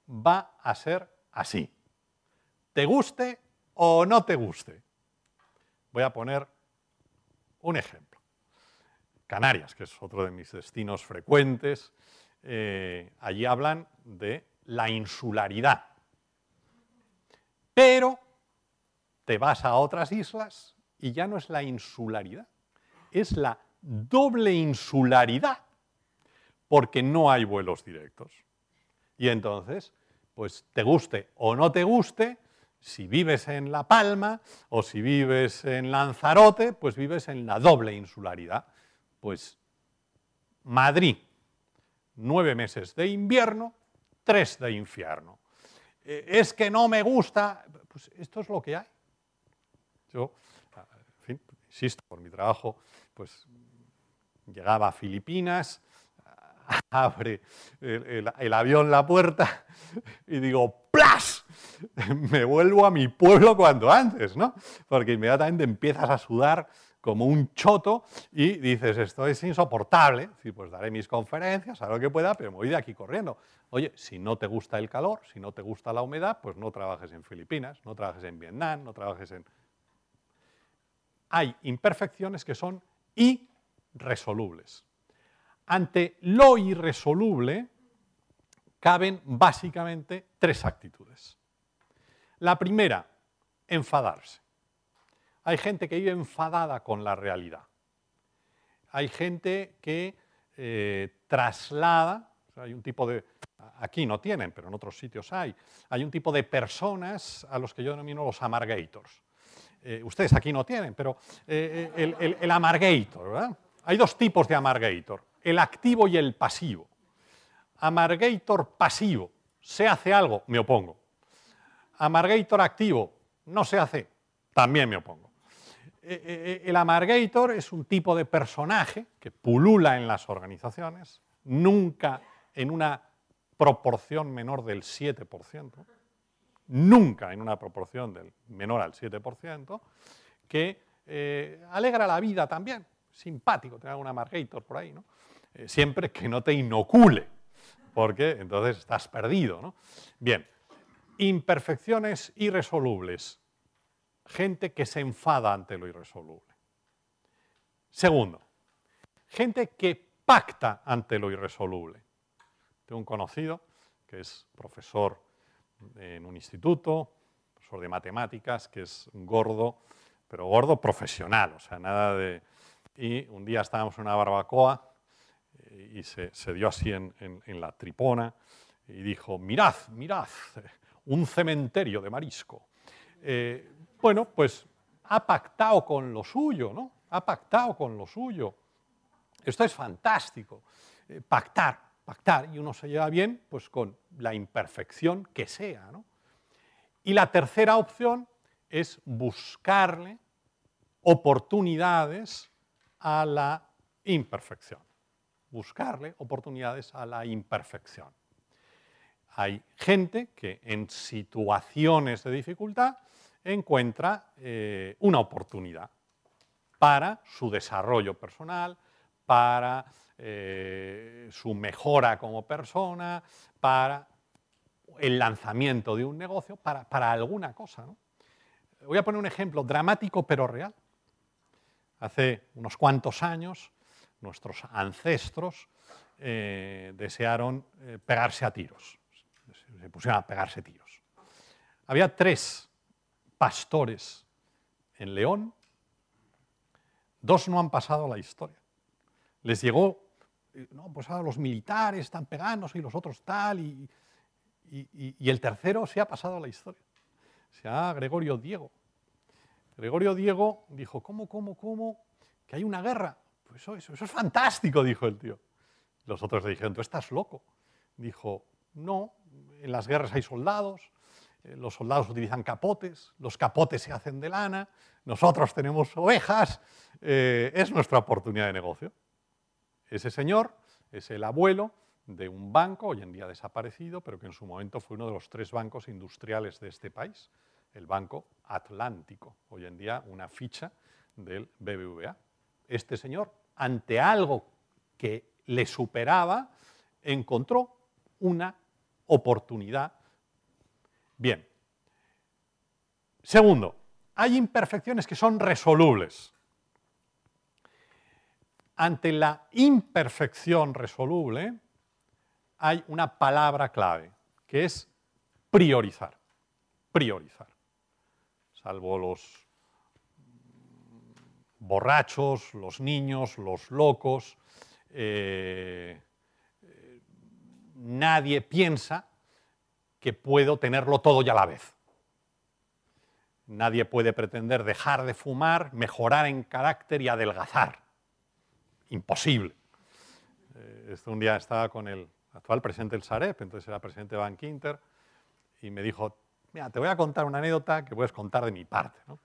S2: va a ser así. Te guste o no te guste. Voy a poner un ejemplo. Canarias, que es otro de mis destinos frecuentes, eh, allí hablan de la insularidad. Pero te vas a otras islas y ya no es la insularidad, es la doble insularidad, porque no hay vuelos directos. Y entonces, pues te guste o no te guste, si vives en La Palma o si vives en Lanzarote, pues vives en la doble insularidad. Pues Madrid, nueve meses de invierno, tres de infierno. E, es que no me gusta, pues esto es lo que hay. Yo, en fin, insisto, por mi trabajo, pues llegaba a Filipinas, (laughs) abre el, avión la puerta y digo, ¡plas! Me vuelvo a mi pueblo cuanto antes, ¿no? Porque inmediatamente empiezas a sudar como un choto y dices, esto es insoportable, sí, pues daré mis conferencias, haré lo que pueda, pero me voy de aquí corriendo. Oye, si no te gusta el calor, si no te gusta la humedad, pues no trabajes en Filipinas, no trabajes en Vietnam, no trabajes en... Hay imperfecciones que son y resolubles. Ante lo irresoluble caben básicamente tres actitudes. La primera, enfadarse. Hay gente que vive enfadada con la realidad. Hay gente que eh, traslada, hay un tipo de, aquí no tienen, pero en otros sitios hay, hay un tipo de personas a los que yo denomino los amargators. Eh, ustedes aquí no tienen, pero eh, el, el, el amargator, ¿verdad? Hay dos tipos de amargator, el activo y el pasivo. Amargator pasivo, se hace algo, me opongo. Amargator activo, no se hace, también me opongo. Eh, eh, eh, el amargator es un tipo de personaje que pulula en las organizaciones, nunca en una proporción menor del 7%, nunca en una proporción del menor al 7%, que alegra la vida también, simpático tener una Margator por ahí, ¿no? Eh, siempre que no te inocule, porque entonces estás perdido, ¿no? Bien, imperfecciones irresolubles. Gente que se enfada ante lo irresoluble. Segundo, gente que pacta ante lo irresoluble. Tengo un conocido que es profesor en un instituto, profesor de matemáticas, que es gordo, pero gordo profesional, o sea, nada de y un día estábamos en una barbacoa eh, y se, se dio así en, en, la tripona y dijo, mirad, mirad, un cementerio de marisco. Eh, bueno, pues ha pactado con lo suyo, ¿no? Ha pactado con lo suyo. Esto es fantástico. Eh, pactar, pactar, y uno se lleva bien pues con la imperfección que sea, ¿no? Y la tercera opción es buscarle oportunidades a la imperfección, buscarle oportunidades a la imperfección. Hay gente que en situaciones de dificultad encuentra eh, una oportunidad para su desarrollo personal, para eh, su mejora como persona, para el lanzamiento de un negocio, para, alguna cosa. Voy a poner un ejemplo dramático pero real. Hace unos cuantos años, nuestros ancestros eh, desearon eh, pegarse a tiros, se pusieron a pegarse tiros. Había tres pastores en León, dos no han pasado a la historia. Les llegó, eh, no, pues ahora los militares están pegándose y los otros tal, y, el tercero se ha pasado a la historia. Se ha Gregorio Diego. Gregorio Diego dijo, ¿cómo, cómo, cómo? Que hay una guerra. Pues eso, es fantástico, dijo el tío. Los otros le dijeron, tú estás loco. Dijo, no, en las guerras hay soldados, eh, los soldados utilizan capotes, los capotes se hacen de lana, nosotros tenemos ovejas, eh, es nuestra oportunidad de negocio. Ese señor es el abuelo de un banco, hoy en día desaparecido, pero que en su momento fue uno de los tres bancos industriales de este país, el Banco Atlántico, hoy en día una ficha del BBVA. Este señor, ante algo que le superaba, encontró una oportunidad. Bien. Segundo, hay imperfecciones que son resolubles. Ante la imperfección resoluble hay una palabra clave, que es priorizar. Priorizar salvo los borrachos, los niños, los locos. Eh, eh, nadie piensa que puedo tenerlo todo ya a la vez. Nadie puede pretender dejar de fumar, mejorar en carácter y adelgazar. Imposible. Eh, un día estaba con el actual presidente del Sarep, entonces era presidente Van Quinter, y me dijo, te voy a contar una anécdota que puedes contar de mi parte, ¿no?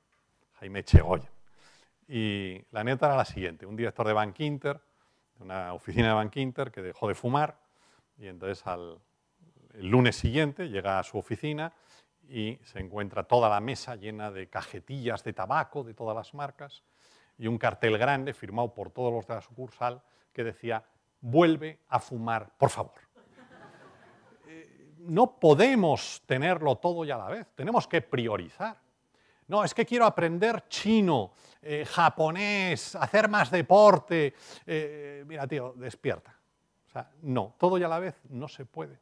S2: Jaime hoy. Y la anécdota era la siguiente. Un director de Bank Inter, una oficina de Bank Inter, que dejó de fumar y entonces el lunes siguiente llega a su oficina y se encuentra toda la mesa llena de cajetillas de tabaco de todas las marcas y un cartel grande firmado por todos los de la sucursal que decía, vuelve a fumar, por favor no podemos tenerlo todo y a la vez, tenemos que priorizar. No, es que quiero aprender chino, eh, japonés, hacer más deporte. Eh, mira, tío, despierta. sea, no, todo y a la vez no se puede.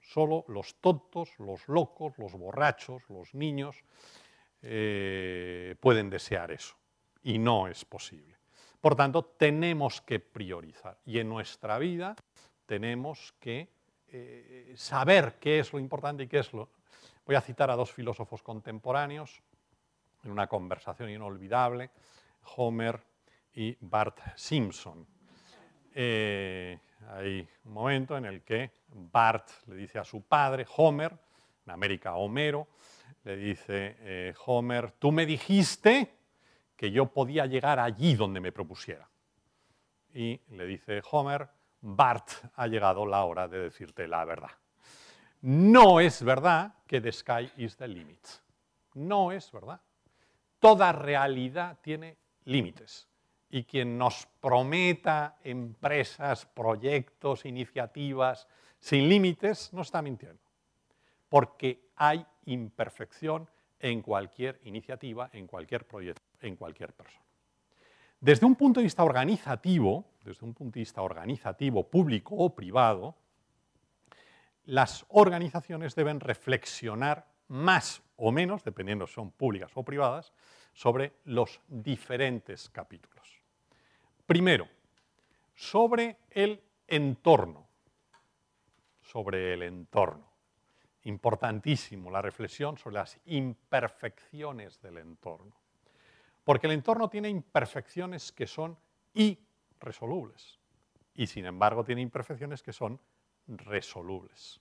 S2: Solo los tontos, los locos, los borrachos, los niños eh, pueden desear eso. Y no es posible. Por tanto, tenemos que priorizar. Y en nuestra vida tenemos que eh, saber qué es lo importante y qué es lo... Voy a citar a dos filósofos contemporáneos en una conversación inolvidable, Homer y Bart Simpson. Eh, hay un momento en el que Bart le dice a su padre, Homer, en América Homero, le dice, eh, Homer, tú me dijiste que yo podía llegar allí donde me propusiera. Y le dice Homer, Bart, ha llegado la hora de decirte la verdad. No es verdad que the sky is the limit. No es verdad. Toda realidad tiene límites. Y quien nos prometa empresas, proyectos, iniciativas sin límites, no está mintiendo. Porque hay imperfección en cualquier iniciativa, en cualquier proyecto, en cualquier persona. Desde un punto de vista organizativo, desde un punto de vista organizativo público o privado, las organizaciones deben reflexionar más o menos, dependiendo si son públicas o privadas, sobre los diferentes capítulos. Primero, sobre el entorno. Sobre el entorno. Importantísimo la reflexión sobre las imperfecciones del entorno. Porque el entorno tiene imperfecciones que son irresolubles y sin embargo tiene imperfecciones que son resolubles.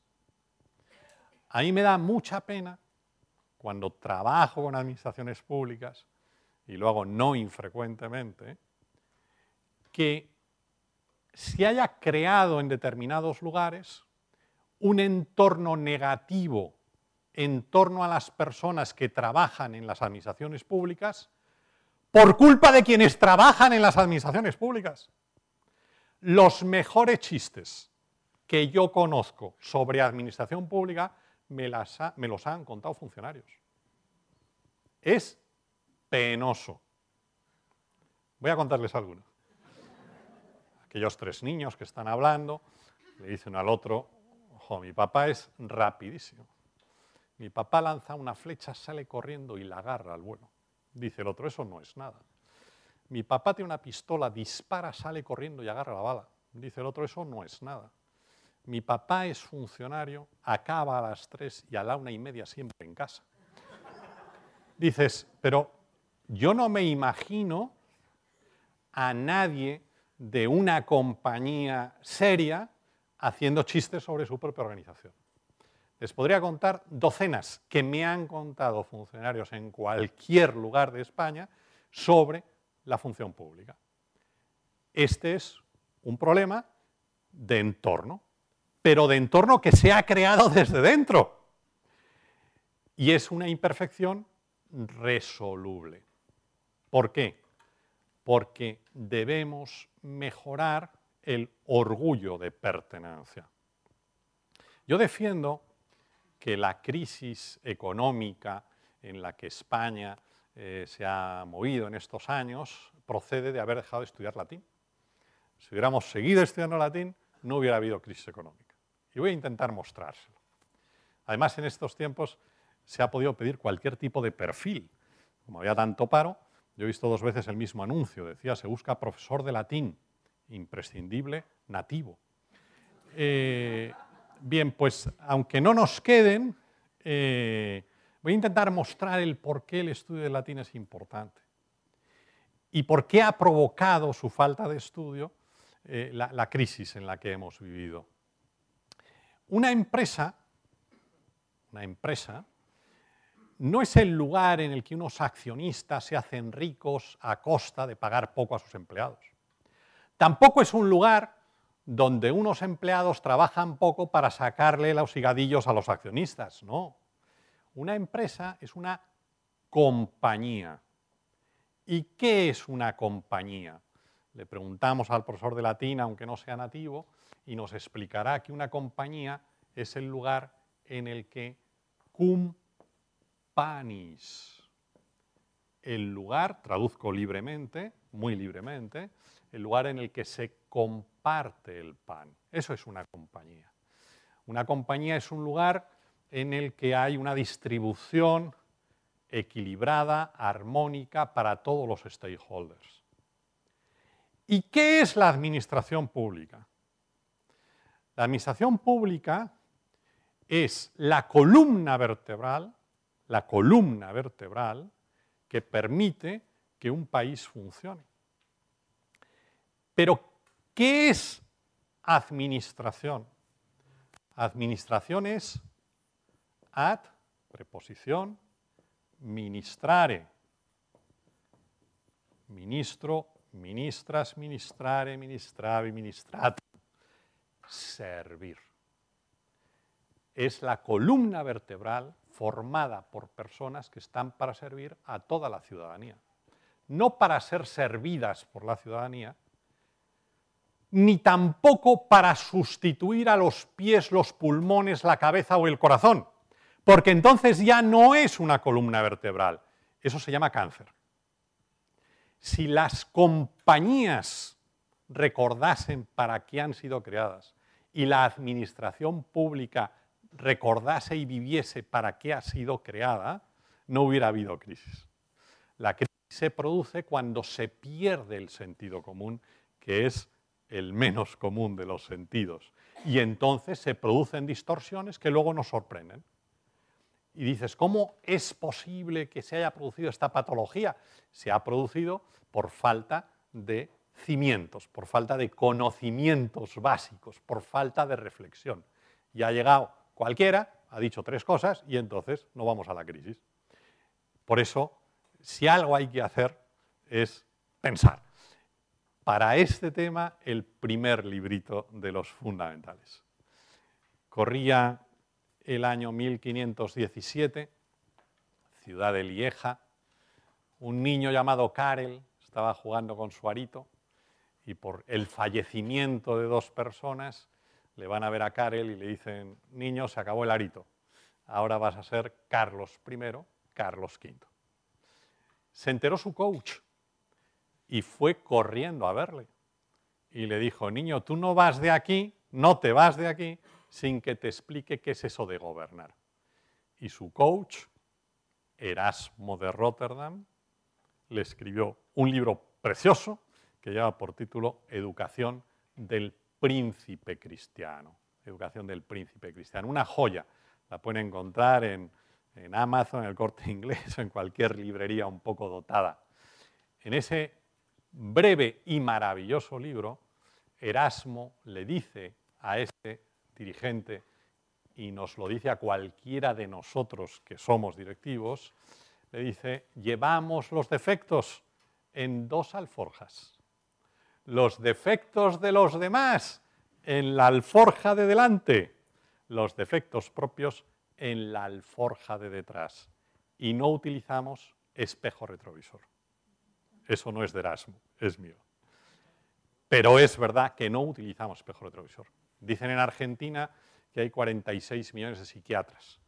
S2: A mí me da mucha pena cuando trabajo con administraciones públicas, y lo hago no infrecuentemente, que se haya creado en determinados lugares un entorno negativo en torno a las personas que trabajan en las administraciones públicas por culpa de quienes trabajan en las administraciones públicas. Los mejores chistes que yo conozco sobre administración pública me, los han contado funcionarios. Es penoso. Voy a contarles algunos. Aquellos tres niños que están hablando, le dicen al otro, ojo, mi papá es rapidísimo. Mi papá lanza una flecha, sale corriendo y la agarra al vuelo. Dice el otro, eso no es nada. Mi papá tiene una pistola, dispara, sale corriendo y agarra la bala. Dice el otro, eso no es nada. Mi papá es funcionario, acaba a las tres y a la una y media siempre en casa. Dices, pero yo no me imagino a nadie de una compañía seria haciendo chistes sobre su propia organización. Les podría contar docenas que me han contado funcionarios en cualquier lugar de España sobre la función pública. Este es un problema de entorno, pero de entorno que se ha creado desde dentro. Y es una imperfección resoluble. ¿Por qué? Porque debemos mejorar el orgullo de pertenencia. Yo defiendo que la crisis económica en la que España eh, se ha movido en estos años procede de haber dejado de estudiar latín. Si hubiéramos seguido estudiando latín, no hubiera habido crisis económica. Y voy a intentar mostrárselo. Además, en estos tiempos se ha podido pedir cualquier tipo de perfil. Como había tanto paro, yo he visto dos veces el mismo anuncio. Decía, se busca profesor de latín, imprescindible, nativo. Eh, Bien, pues aunque no nos queden, eh, voy a intentar mostrar el por qué el estudio de latín es importante y por qué ha provocado su falta de estudio eh, la, la crisis en la que hemos vivido. Una empresa, una empresa, no es el lugar en el que unos accionistas se hacen ricos a costa de pagar poco a sus empleados. Tampoco es un lugar donde unos empleados trabajan poco para sacarle los higadillos a los accionistas. No. Una empresa es una compañía. ¿Y qué es una compañía? Le preguntamos al profesor de latín, aunque no sea nativo, y nos explicará que una compañía es el lugar en el que cum panis, el lugar, traduzco libremente, muy libremente, el lugar en el que se compone parte el pan. Eso es una compañía. Una compañía es un lugar en el que hay una distribución equilibrada, armónica para todos los stakeholders. ¿Y qué es la administración pública? La administración pública es la columna vertebral, la columna vertebral que permite que un país funcione. Pero ¿Qué es administración? Administración es ad, preposición, ministrare. Ministro, ministras, ministrare, ministravi, ministrati. Servir. Es la columna vertebral formada por personas que están para servir a toda la ciudadanía. No para ser servidas por la ciudadanía, ni tampoco para sustituir a los pies, los pulmones, la cabeza o el corazón, porque entonces ya no es una columna vertebral, eso se llama cáncer. Si las compañías recordasen para qué han sido creadas y la administración pública recordase y viviese para qué ha sido creada, no hubiera habido crisis. La crisis se produce cuando se pierde el sentido común, que es el menos común de los sentidos. Y entonces se producen distorsiones que luego nos sorprenden. Y dices, ¿cómo es posible que se haya producido esta patología? Se ha producido por falta de cimientos, por falta de conocimientos básicos, por falta de reflexión. Y ha llegado cualquiera, ha dicho tres cosas y entonces no vamos a la crisis. Por eso, si algo hay que hacer es pensar para este tema el primer librito de los fundamentales. Corría el año 1517, ciudad de Lieja, un niño llamado Karel estaba jugando con su arito y por el fallecimiento de dos personas le van a ver a Karel y le dicen, niño, se acabó el arito, ahora vas a ser Carlos I, Carlos V. Se enteró su coach, y fue corriendo a verle. Y le dijo, niño, tú no vas de aquí, no te vas de aquí, sin que te explique qué es eso de gobernar. Y su coach, Erasmo de Rotterdam, le escribió un libro precioso que lleva por título Educación del Príncipe Cristiano. Educación del Príncipe Cristiano, una joya. La pueden encontrar en, Amazon, en el corte (laughs) inglés o en cualquier librería un poco dotada. En ese breve y maravilloso libro, Erasmo le dice a este dirigente, y nos lo dice a cualquiera de nosotros que somos directivos, le dice, llevamos los defectos en dos alforjas. Los defectos de los demás en la alforja de delante, los defectos propios en la alforja de detrás. Y no utilizamos espejo retrovisor. Eso no es de Erasmo, es mío. Pero es verdad que no utilizamos espejo retrovisor. Dicen en Argentina que hay 46 millones de psiquiatras.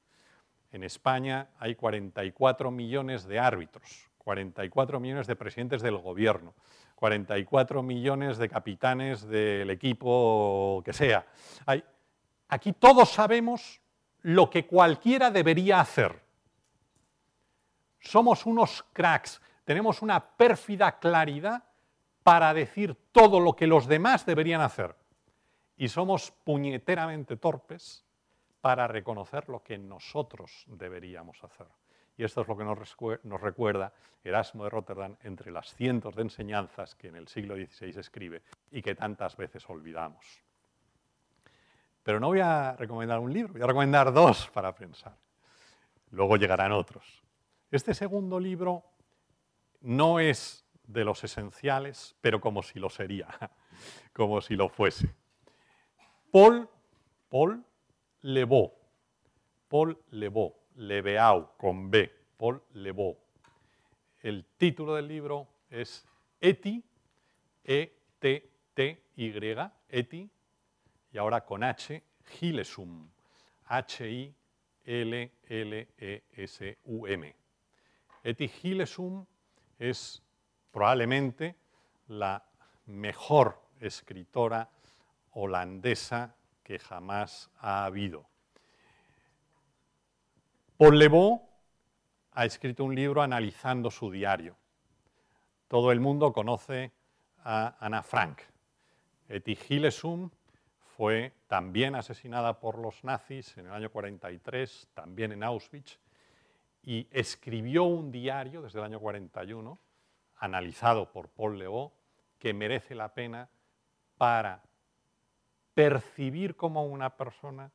S2: En España hay 44 millones de árbitros, 44 millones de presidentes del gobierno, 44 millones de capitanes del equipo que sea. aquí todos sabemos lo que cualquiera debería hacer. Somos unos cracks tenemos una pérfida claridad para decir todo lo que los demás deberían hacer. Y somos puñeteramente torpes para reconocer lo que nosotros deberíamos hacer. Y esto es lo que nos, recuerda Erasmo de Rotterdam entre las cientos de enseñanzas que en el siglo XVI escribe y que tantas veces olvidamos. Pero no voy a recomendar un libro, voy a recomendar dos para pensar. Luego llegarán otros. Este segundo libro no es de los esenciales, pero como si lo sería, (laughs) como si lo fuese. Paul, Paul levó Paul Levó, Leveau con B, Paul levó El título del libro es Eti, E-T-T-Y, Eti, y ahora con H, Gilesum, H-I-L-L-E-S-U-M. Eti Gilesum es probablemente la mejor escritora holandesa que jamás ha habido. Paul Lebeau ha escrito un libro analizando su diario. Todo el mundo conoce a Ana Frank. Eti Hillesum fue también asesinada por los nazis en el año 43, también en Auschwitz, y escribió un diario desde el año 41, analizado por Paul Leo, que merece la pena para percibir cómo una persona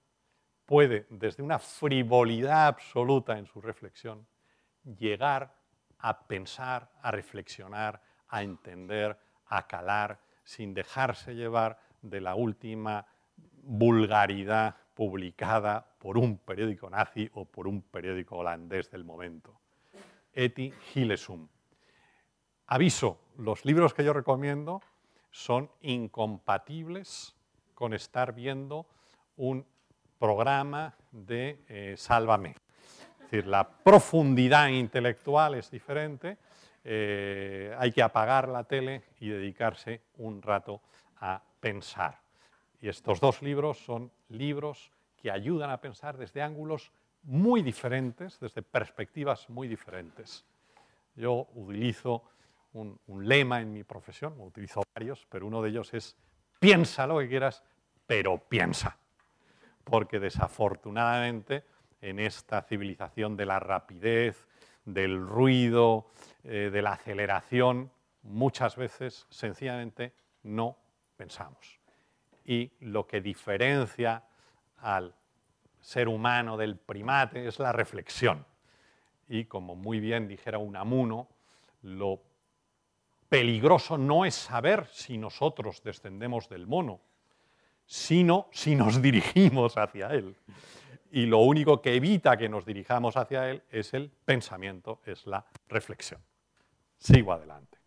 S2: puede, desde una frivolidad absoluta en su reflexión, llegar a pensar, a reflexionar, a entender, a calar, sin dejarse llevar de la última vulgaridad publicada por un periódico nazi o por un periódico holandés del momento. Eti Gilesum. Aviso, los libros que yo recomiendo son incompatibles con estar viendo un programa de eh, Sálvame. Es decir, la profundidad intelectual es diferente, eh, hay que apagar la tele y dedicarse un rato a pensar. Y estos dos libros son libros que ayudan a pensar desde ángulos muy diferentes, desde perspectivas muy diferentes. Yo utilizo un, lema en mi profesión, utilizo varios, pero uno de ellos es piensa lo que quieras, pero piensa. Porque desafortunadamente en esta civilización de la rapidez, del ruido, eh, de la aceleración, muchas veces sencillamente no pensamos y lo que diferencia al ser humano del primate es la reflexión. Y como muy bien dijera Unamuno, lo peligroso no es saber si nosotros descendemos del mono, sino si nos (laughs) dirigimos hacia él. Y lo único que evita que nos dirijamos hacia él es el pensamiento, es la reflexión. Sigo adelante.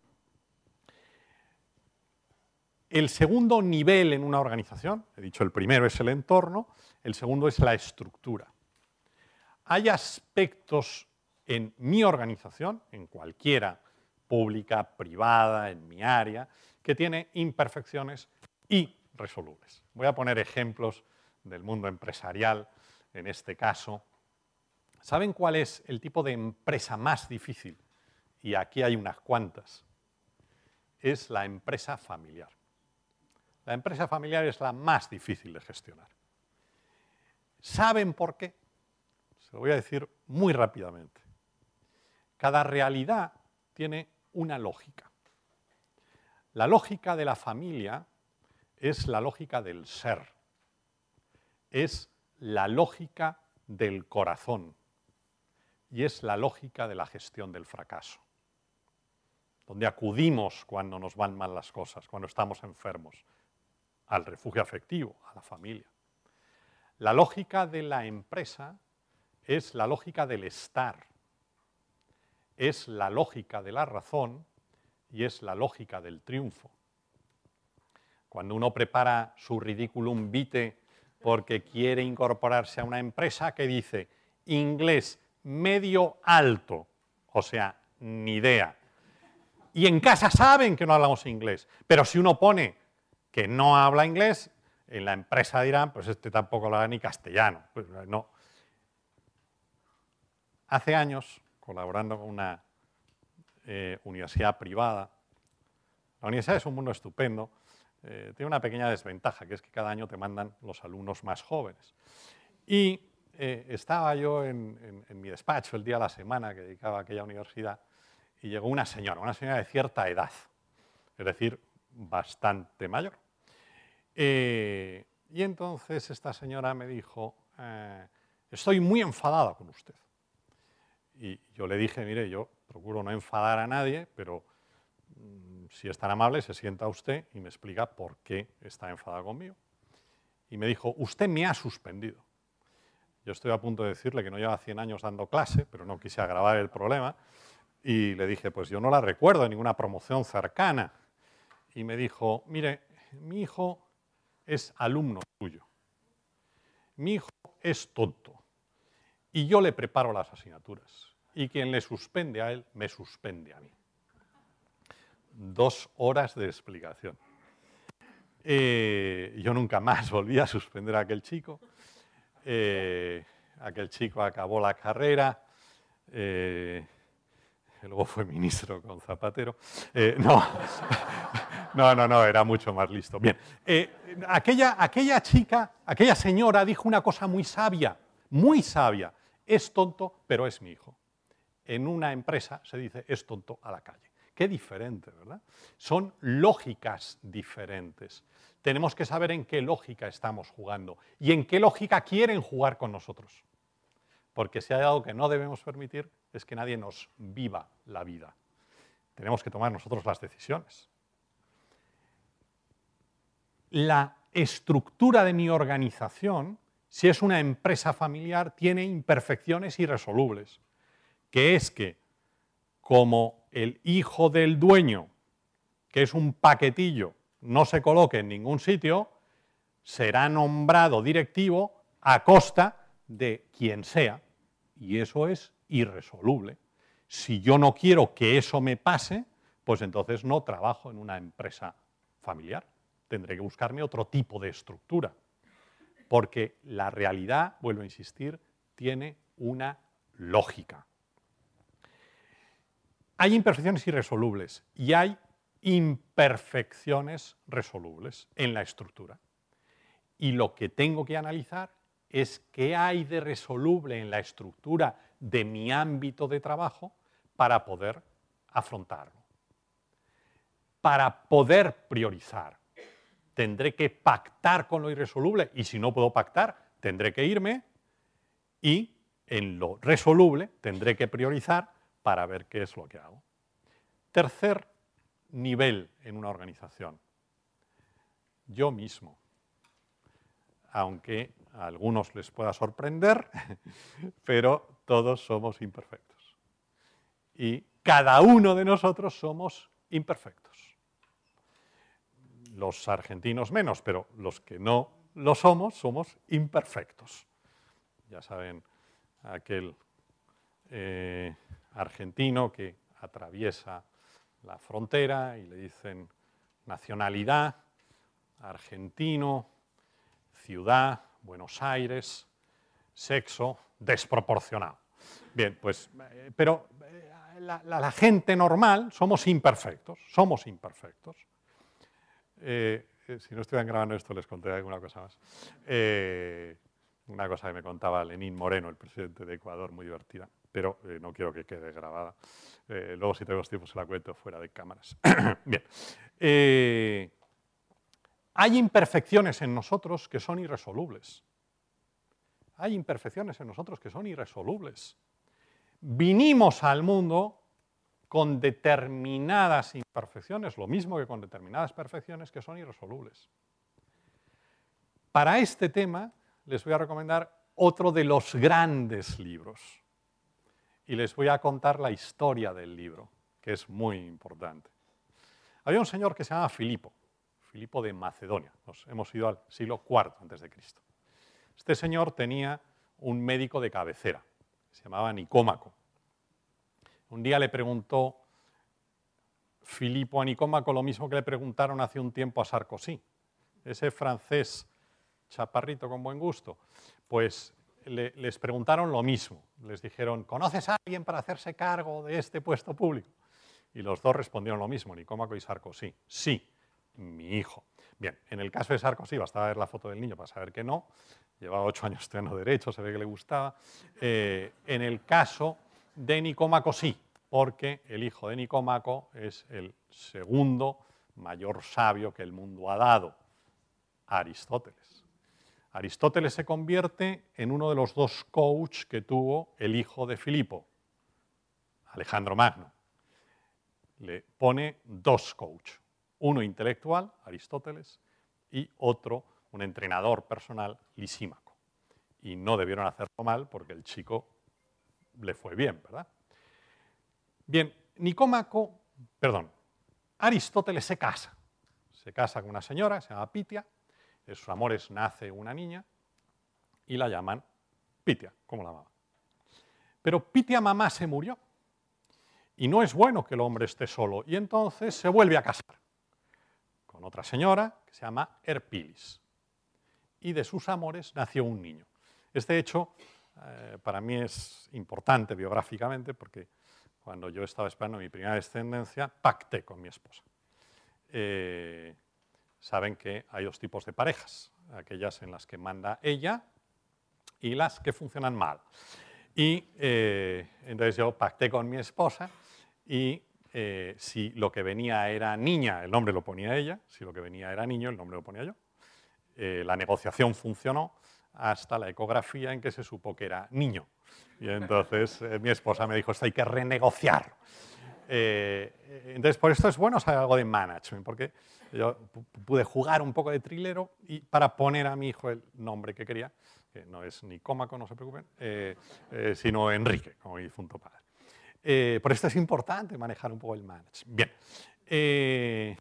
S2: El segundo nivel en una organización, he dicho el primero es el entorno, el segundo es la estructura. Hay aspectos en mi organización, en cualquiera, pública, privada, en mi área, que tiene imperfecciones y resolubles. Voy a poner ejemplos del mundo empresarial en este caso. ¿Saben cuál es el tipo de empresa más difícil? Y aquí hay unas cuantas. Es la empresa familiar. La empresa familiar es la más difícil de gestionar. ¿Saben por qué? Se lo voy a decir muy rápidamente. Cada realidad tiene una lógica. La lógica de la familia es la lógica del ser, es la lógica del corazón y es la lógica de la gestión del fracaso, donde acudimos cuando nos van mal las cosas, cuando estamos enfermos, al refugio afectivo, a la familia. La lógica de la empresa es la lógica del estar, es la lógica de la razón y es la lógica del triunfo. Cuando uno prepara su ridiculum vite porque quiere incorporarse a una empresa que dice inglés medio alto, o sea, ni idea. Y en casa saben que no hablamos inglés, pero si uno pone que no habla inglés, en la empresa dirán, pues este tampoco habla ni castellano. Pues, eh, Hace años, colaborando con una eh, universidad privada, la universidad es un mundo estupendo, eh, tiene una pequeña desventaja, que es que cada año te mandan los alumnos más jóvenes. Y estaba yo en, en mi despacho el día de la semana que dedicaba a aquella universidad y llegó una señora, una señora de cierta edad, es decir, bastante mayor. Eh, y entonces esta señora me dijo, eh, estoy muy enfadada con usted. Y yo le dije, mire, yo procuro no enfadar a nadie, pero mm, si es tan amable, se sienta usted y me explica por qué está enfadada conmigo. Y me dijo, usted me ha suspendido. Yo estoy a punto de decirle que no lleva 100 años dando clase, pero no quise agravar el problema. Y le dije, pues yo no la recuerdo en ninguna promoción cercana. Y me dijo, mire, mi hijo es alumno tuyo. Mi hijo es tonto y yo le preparo las asignaturas y quien le suspende a él me suspende a mí. Dos horas de explicación. Eh, yo nunca más (laughs) volví a suspender a aquel chico. Eh, aquel chico acabó la carrera. Eh, luego fue ministro con Zapatero. no. No, no, no, era mucho más listo. Bien, eh, aquella, aquella chica, aquella señora dijo una cosa muy sabia, muy sabia. Es tonto, pero es mi hijo. En una empresa se dice es tonto a la calle. Qué diferente, ¿verdad? Son lógicas diferentes. Tenemos que saber en qué lógica estamos jugando y en qué lógica quieren jugar con nosotros. Porque si hay algo que no debemos permitir es que nadie nos viva la vida. Tenemos que tomar nosotros las decisiones la estructura de mi organización, si es una empresa familiar, tiene imperfecciones irresolubles, que es que como el hijo del dueño, que es un paquetillo, no se coloque en ningún sitio, será nombrado directivo a costa de quien sea, y eso es irresoluble. Si yo no quiero que eso me pase, pues entonces no trabajo en una empresa familiar tendré que buscarme otro tipo de estructura. Porque la realidad, vuelvo a insistir, tiene una lógica. Hay imperfecciones irresolubles y hay imperfecciones resolubles en la estructura. Y lo que tengo que analizar es qué hay de resoluble en la estructura de mi ámbito de trabajo para poder afrontarlo, para poder priorizar, tendré que pactar con lo irresoluble y si no puedo pactar, tendré que irme y en lo resoluble tendré que priorizar para ver qué es lo que hago. Tercer nivel en una organización. Yo mismo. Aunque a algunos les pueda sorprender, (laughs) pero todos somos imperfectos. Y cada uno de nosotros somos imperfectos los argentinos menos, pero los que no lo somos, somos imperfectos. Ya saben, aquel eh, argentino que atraviesa la frontera y le dicen nacionalidad, argentino, ciudad, Buenos Aires, sexo, desproporcionado. Bien, pues, eh, pero eh, la gente normal somos imperfectos, somos imperfectos. Eh, eh, si no estuvieran grabando esto, les contaré alguna cosa más. Eh, una cosa que me contaba Lenín Moreno, el presidente de Ecuador, muy divertida, pero no quiero que quede grabada. luego, si tenemos tiempo, se la cuento fuera de cámaras. (coughs) Bien. hay imperfecciones en nosotros que son irresolubles. Hay imperfecciones en nosotros que son irresolubles. Vinimos al mundo con determinadas imperfecciones, lo mismo que con determinadas perfecciones que son irresolubles. Para este tema les voy a recomendar otro de los grandes libros y les voy a contar la historia del libro, que es muy importante. Había un señor que se llamaba Filipo, Filipo de Macedonia. Nos hemos ido al siglo IV antes de Cristo. Este señor tenía un médico de cabecera, se llamaba Nicómaco. Un día le preguntó Filipo a Nicómaco lo mismo que le preguntaron hace un tiempo a Sarkozy, ese francés chaparrito con buen gusto. Pues les preguntaron lo mismo. Les dijeron, ¿conoces a alguien para hacerse cargo de este puesto público? Y los dos respondieron lo mismo, Nicómaco y Sarkozy. Sí, mi hijo. Bien, en el caso de Sarkozy, bastaba ver la foto del niño para saber que no. Llevaba ocho años estudiando Derecho, se ve que le gustaba. Eh, en el caso de Nicómaco sí, porque el hijo de Nicómaco es el segundo mayor sabio que el mundo ha dado, Aristóteles. Aristóteles se convierte en uno de los dos coach que tuvo el hijo de Filipo, Alejandro Magno. Le pone dos coach, uno intelectual, Aristóteles, y otro, un entrenador personal, Lisímaco. Y no debieron hacerlo mal porque el chico le fue bien, ¿verdad? Bien, Nicómaco, perdón, Aristóteles se casa. Se casa con una señora, se llama Pitia, de sus amores nace una niña y la llaman Pitia, como la mamá. Pero Pitia mamá se murió y no es bueno que el hombre esté solo y entonces se vuelve a casar con otra señora que se llama Erpilis. Y de sus amores nació un niño. Este hecho eh, para mí es importante biográficamente porque cuando yo estaba esperando mi primera descendencia, pacté con mi esposa. Eh, saben que hay dos tipos de parejas, aquellas en las que manda ella y las que funcionan mal. Y eh, entonces yo pacté con mi esposa y si lo que venía era niña, el nombre lo ponía ella, si lo que venía era niño, el nombre lo ponía yo. la negociación funcionó hasta la ecografía en que se supo que era niño. Y entonces eh, mi esposa me dijo, esto hay que renegociar. Eh, entonces, por esto es bueno saber algo de management, porque yo pude jugar un poco de trilero y para poner a mi hijo el nombre que quería, que no es Nicómaco, no se preocupen, eh, sino Enrique, como mi difunto padre. por esto es importante manejar un poco el management. Bien.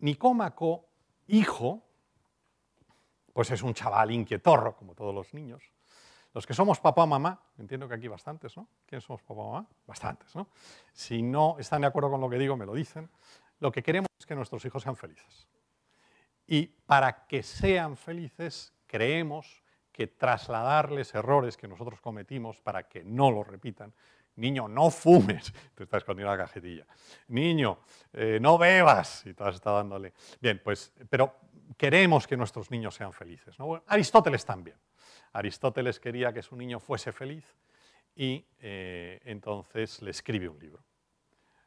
S2: Nicómaco, hijo, pues es un chaval inquietorro, como todos los niños. Los que somos papá o mamá, entiendo que aquí bastantes, ¿no? ¿Quiénes somos papá o mamá? Bastantes, ¿no? Si no están de acuerdo con lo que digo, me lo dicen. Lo que queremos es que nuestros hijos sean felices. Y para que sean felices, creemos que trasladarles errores que nosotros cometimos para que no lo repitan. Niño, no fumes, (laughs) te está escondiendo la cajetilla. Niño, eh, no bebas, y te está dándole. Bien, pues, pero queremos que nuestros niños sean felices. Aristóteles también. Aristóteles quería que su niño fuese feliz y eh, entonces le escribe un libro.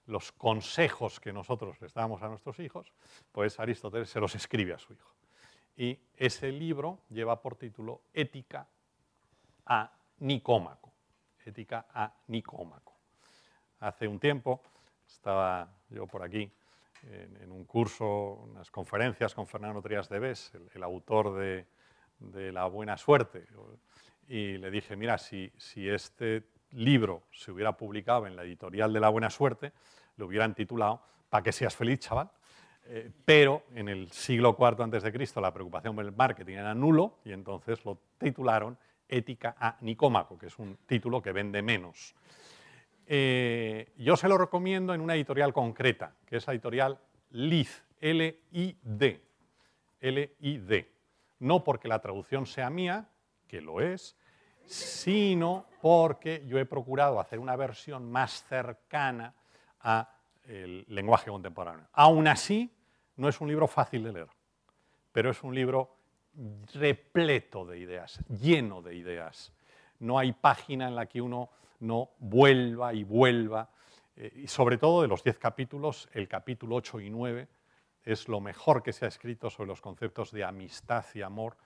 S2: Los consejos que nosotros les damos a nuestros hijos, pues Aristóteles se los escribe a su hijo. Y ese libro lleva por título Ética a Nicómaco. Ética a Nicómaco. Hace un tiempo estaba yo por aquí en, un curso, unas conferencias con Fernando Trías de Bes, el, autor de, La Buena Suerte, y le dije, mira, si, este libro se hubiera publicado en la editorial de La Buena Suerte, lo hubieran titulado para que seas feliz, chaval. Eh, pero en el siglo IV a.C. la preocupación por el marketing era nulo y entonces lo titularon Ética a Nicómaco, que es un título que vende menos. Eh, yo se lo recomiendo en una editorial concreta, que es la editorial LID, L-I-D, L-I-D. No porque la traducción sea mía, que lo es, sino porque yo he procurado hacer una versión más cercana al lenguaje contemporáneo. Aún así, no es un libro fácil de leer, pero es un libro repleto de ideas, lleno de ideas. No hay página en la que uno no vuelva y vuelva. Eh, y sobre todo de los diez capítulos, el capítulo 8 y 9 es lo mejor que se ha escrito sobre los conceptos de amistad y amor,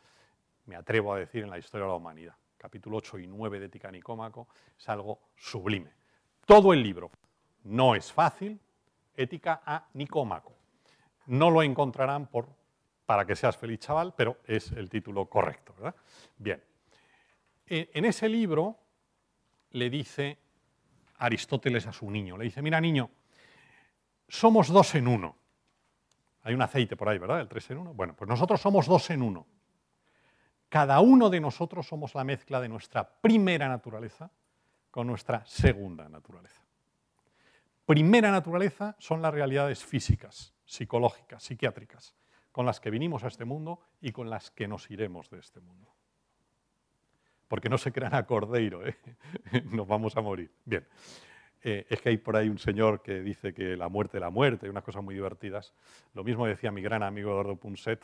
S2: me atrevo a decir, en la historia de la humanidad. Capítulo 8 y 9 de Ética Nicómaco es algo sublime. Todo el libro no es fácil, ética a Nicómaco. No lo encontrarán por para que seas feliz chaval, pero es el título correcto. Bien, e, en ese libro le dice Aristóteles a su niño. Le dice, mira niño, somos dos en uno. Hay un aceite por ahí, ¿verdad? El tres en uno. Bueno, pues nosotros somos dos en uno. Cada uno de nosotros somos la mezcla de nuestra primera naturaleza con nuestra segunda naturaleza. Primera naturaleza son las realidades físicas, psicológicas, psiquiátricas, con las que vinimos a este mundo y con las que nos iremos de este mundo porque no se crean a Cordeiro, ¿eh? (laughs) nos vamos a morir. Bien, eh, es que hay por ahí un señor que dice que la muerte es la muerte, unas cosas muy divertidas. Lo mismo decía mi gran amigo Eduardo Punset,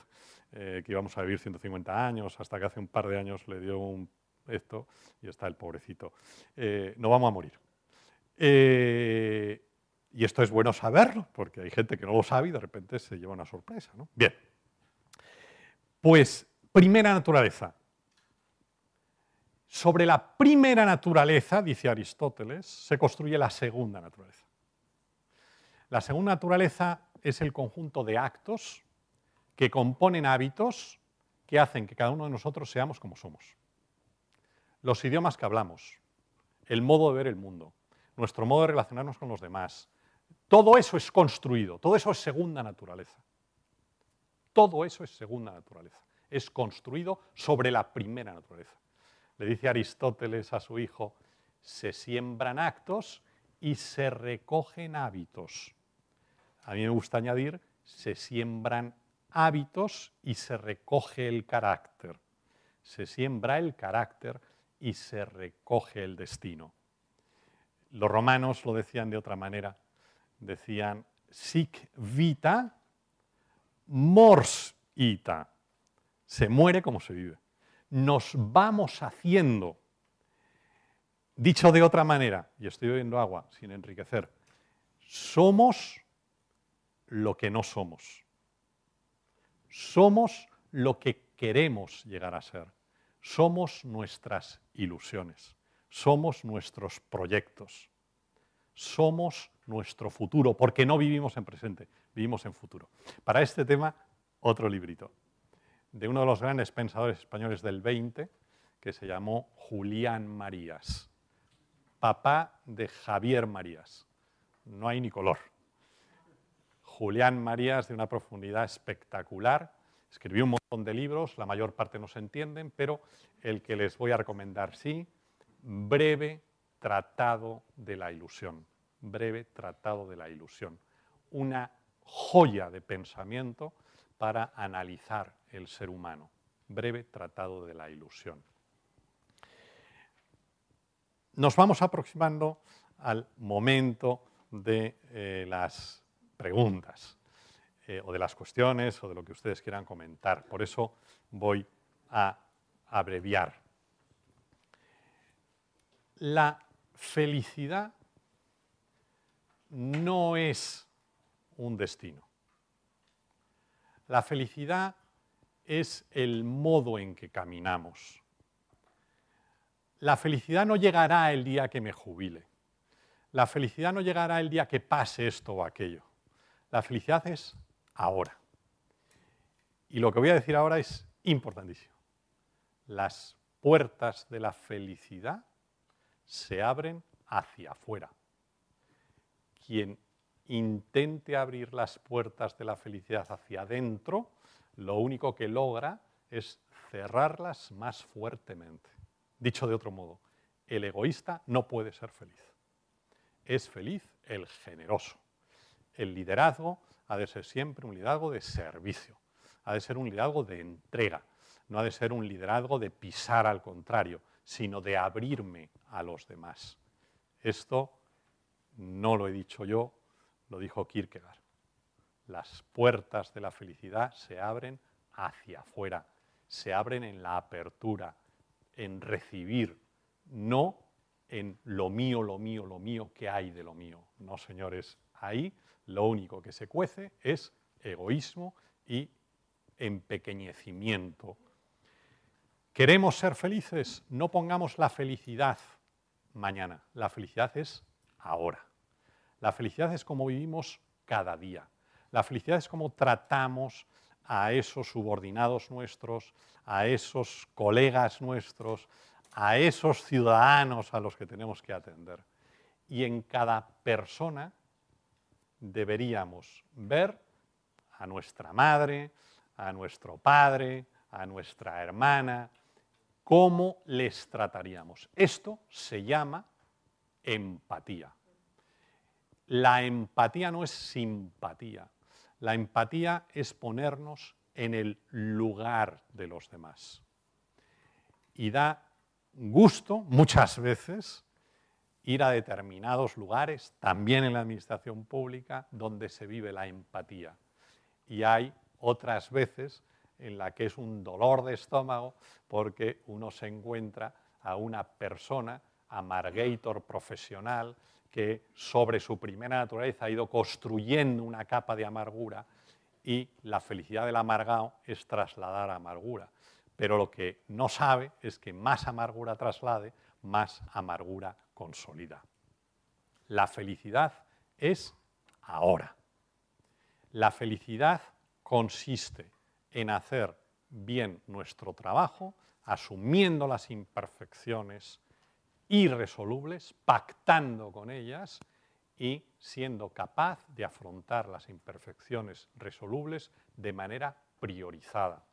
S2: eh, que íbamos a vivir 150 años, hasta que hace un par de años le dio un esto y está el pobrecito. Eh, no vamos a morir. y esto es bueno saberlo, porque hay gente que no lo sabe y de repente se lleva una sorpresa. Bien, pues primera naturaleza, sobre la primera naturaleza, dice Aristóteles, se construye la segunda naturaleza. La segunda naturaleza es el conjunto de actos que componen hábitos que hacen que cada uno de nosotros seamos como somos. Los idiomas que hablamos, el modo de ver el mundo, nuestro modo de relacionarnos con los demás, todo eso es construido, todo eso es segunda naturaleza. Todo eso es segunda naturaleza, es construido sobre la primera naturaleza. Le dice Aristóteles a su hijo, se siembran actos y se recogen hábitos. A mí me gusta añadir, se siembran hábitos y se recoge el carácter. Se siembra el carácter y se recoge el destino. Los romanos lo decían de otra manera. Decían, sic vita, mors ita. Se muere como se vive nos vamos haciendo. Dicho de otra manera, y estoy bebiendo agua sin enriquecer, somos lo que no somos. Somos lo que queremos llegar a ser. Somos nuestras ilusiones. Somos nuestros proyectos. Somos nuestro futuro, porque no vivimos en presente, vivimos en futuro. Para este tema, otro librito de uno de los grandes pensadores españoles del 20, que se llamó Julián Marías, papá de Javier Marías. No hay ni color. Julián Marías, de una profundidad espectacular, escribió un montón de libros, la mayor parte no se entienden, pero el que les voy a recomendar sí, breve tratado de la ilusión, breve tratado de la ilusión, una joya de pensamiento para analizar el ser humano. Breve tratado de la ilusión. Nos vamos aproximando al momento de eh, las preguntas eh, o de las cuestiones o de lo que ustedes quieran comentar. Por eso voy a abreviar. La felicidad no es un destino. La felicidad es el modo en que caminamos. La felicidad no llegará el día que me jubile. La felicidad no llegará el día que pase esto o aquello. La felicidad es ahora. Y lo que voy a decir ahora es importantísimo. Las puertas de la felicidad se abren hacia afuera. Quien intente abrir las puertas de la felicidad hacia adentro, lo único que logra es cerrarlas más fuertemente. Dicho de otro modo, el egoísta no puede ser feliz. Es feliz el generoso. El liderazgo ha de ser siempre un liderazgo de servicio, ha de ser un liderazgo de entrega, no ha de ser un liderazgo de pisar al contrario, sino de abrirme a los demás. Esto no lo he dicho yo, lo dijo Kierkegaard. Las puertas de la felicidad se abren hacia afuera, se abren en la apertura, en recibir, no en lo mío, lo mío, lo mío, ¿qué hay de lo mío? No, señores, ahí lo único que se cuece es egoísmo y empequeñecimiento. ¿Queremos ser felices? No pongamos la felicidad mañana, la felicidad es ahora. La felicidad es como vivimos cada día. La felicidad es como tratamos a esos subordinados nuestros, a esos colegas nuestros, a esos ciudadanos a los que tenemos que atender. Y en cada persona deberíamos ver a nuestra madre, a nuestro padre, a nuestra hermana, cómo les trataríamos. Esto se llama empatía. La empatía no es simpatía. La empatía es ponernos en el lugar de los demás. Y da gusto muchas veces ir a determinados lugares, también en la administración pública, donde se vive la empatía. Y hay otras veces en la que es un dolor de estómago porque uno se encuentra a una persona, amargator profesional, que sobre su primera naturaleza ha ido construyendo una capa de amargura y la felicidad del amargado es trasladar amargura. Pero lo que no sabe es que más amargura traslade, más amargura consolida. La felicidad es ahora. La felicidad consiste en hacer bien nuestro trabajo, asumiendo las imperfecciones, irresolubles, pactando con ellas y siendo capaz de afrontar las imperfecciones resolubles de manera priorizada,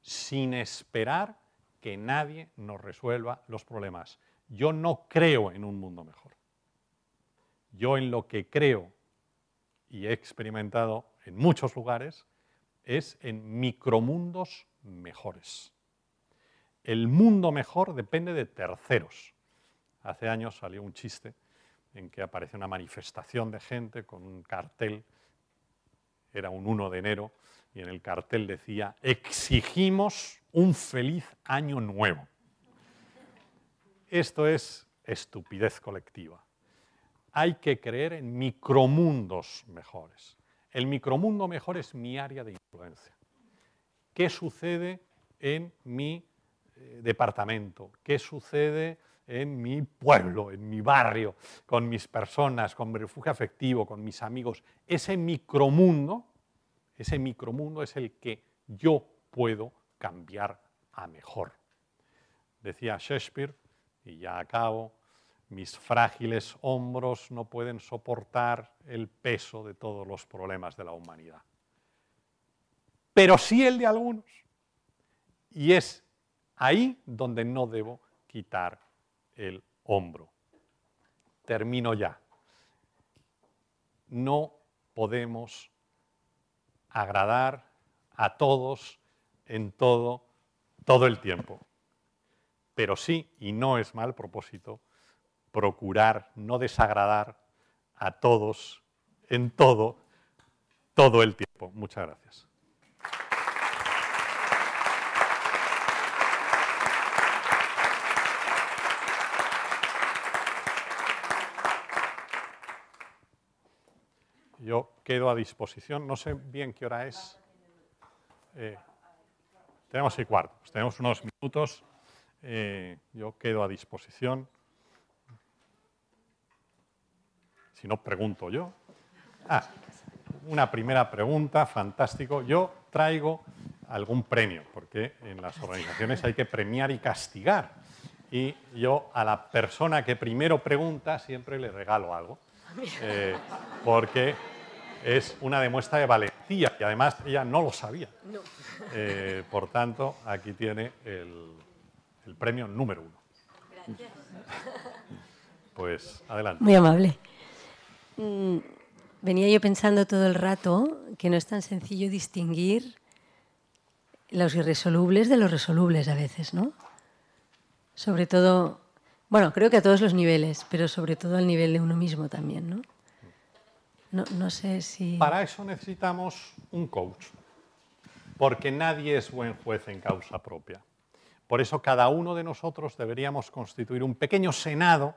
S2: sin esperar que nadie nos resuelva los problemas. Yo no creo en un mundo mejor. Yo en lo que creo y he experimentado en muchos lugares es en micromundos mejores. El mundo mejor depende de terceros Hace años salió un chiste en que aparece una manifestación de gente con un cartel, era un 1 de enero, y en el cartel decía, exigimos un feliz año nuevo. Esto es estupidez colectiva. Hay que creer en micromundos mejores. El micromundo mejor es mi área de influencia. ¿Qué sucede en mi eh, departamento? ¿Qué sucede en mi pueblo, en mi barrio, con mis personas, con mi refugio afectivo, con mis amigos. Ese micromundo, ese micromundo es el que yo puedo cambiar a mejor. Decía Shakespeare, y ya acabo, mis frágiles hombros no pueden soportar el peso de todos los problemas de la humanidad. Pero sí el de algunos. Y es ahí donde no debo quitar el hombro. Termino ya. No podemos agradar a todos en todo, todo el tiempo. Pero sí, y no es mal propósito, procurar no desagradar a todos en todo, todo el tiempo. Muchas gracias. yo quedo a disposición. No sé bien qué hora es. Eh, tenemos el cuarto, tenemos unos minutos. Eh, yo quedo a disposición. Si no, pregunto yo. Ah, una primera pregunta, fantástico. Yo traigo algún premio, porque en las organizaciones hay que premiar y castigar. Y yo a la persona que primero pregunta siempre le regalo algo, ah, eh, porque es una demuestra de valentía y además ella no lo sabía. Eh, por tanto, aquí tiene el, el premio número uno. Gracias. Pues adelante. Muy amable.
S1: Mm, venía yo pensando todo el rato que no es tan sencillo distinguir los irresolubles de los resolubles a veces, ¿no? Sobre todo, bueno, creo que a todos los niveles, pero sobre todo al nivel de uno mismo también, ¿no? No,
S2: sé si... Para eso necesitamos un coach, porque nadie es buen juez en causa propia. Por eso cada uno de nosotros deberíamos constituir un pequeño senado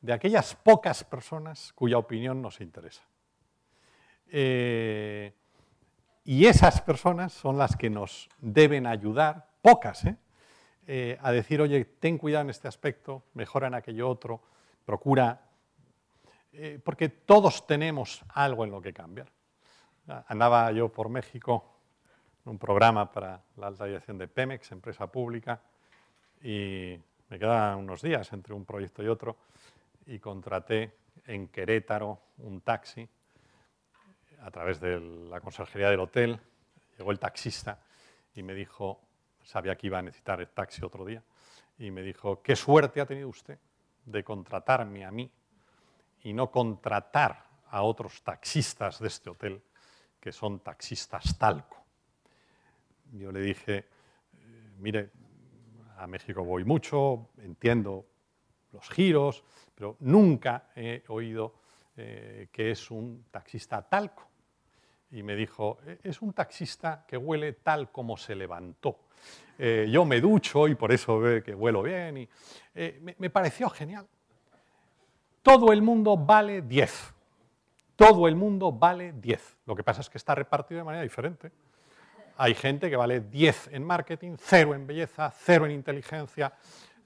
S2: de aquellas pocas personas cuya opinión nos interesa. Eh, y esas personas son las que nos deben ayudar, pocas, ¿eh? Eh, a decir, oye, ten cuidado en este aspecto, mejora en aquello otro, procura eh, porque todos tenemos algo en lo que cambiar. Andaba yo por México en un programa para la alta dirección de Pemex, empresa pública, y me quedaban unos días entre un proyecto y otro, y contraté en Querétaro un taxi a través de la conserjería del hotel. Llegó el taxista y me dijo, sabía que iba a necesitar el taxi otro día, y me dijo, qué suerte ha tenido usted de contratarme a mí y no contratar a otros taxistas de este hotel, que son taxistas talco. Yo le dije, eh, mire, a México voy mucho, entiendo los giros, pero nunca he oído eh, que es un taxista talco. Y me dijo, eh, es un taxista que huele tal como se levantó. yo me ducho y por eso ve que huelo bien. Y, me pareció genial. Todo el mundo vale 10. Todo el mundo vale 10. Lo que pasa es que está repartido de manera diferente. Hay gente que vale 10 en marketing, 0 en belleza, 0 en inteligencia.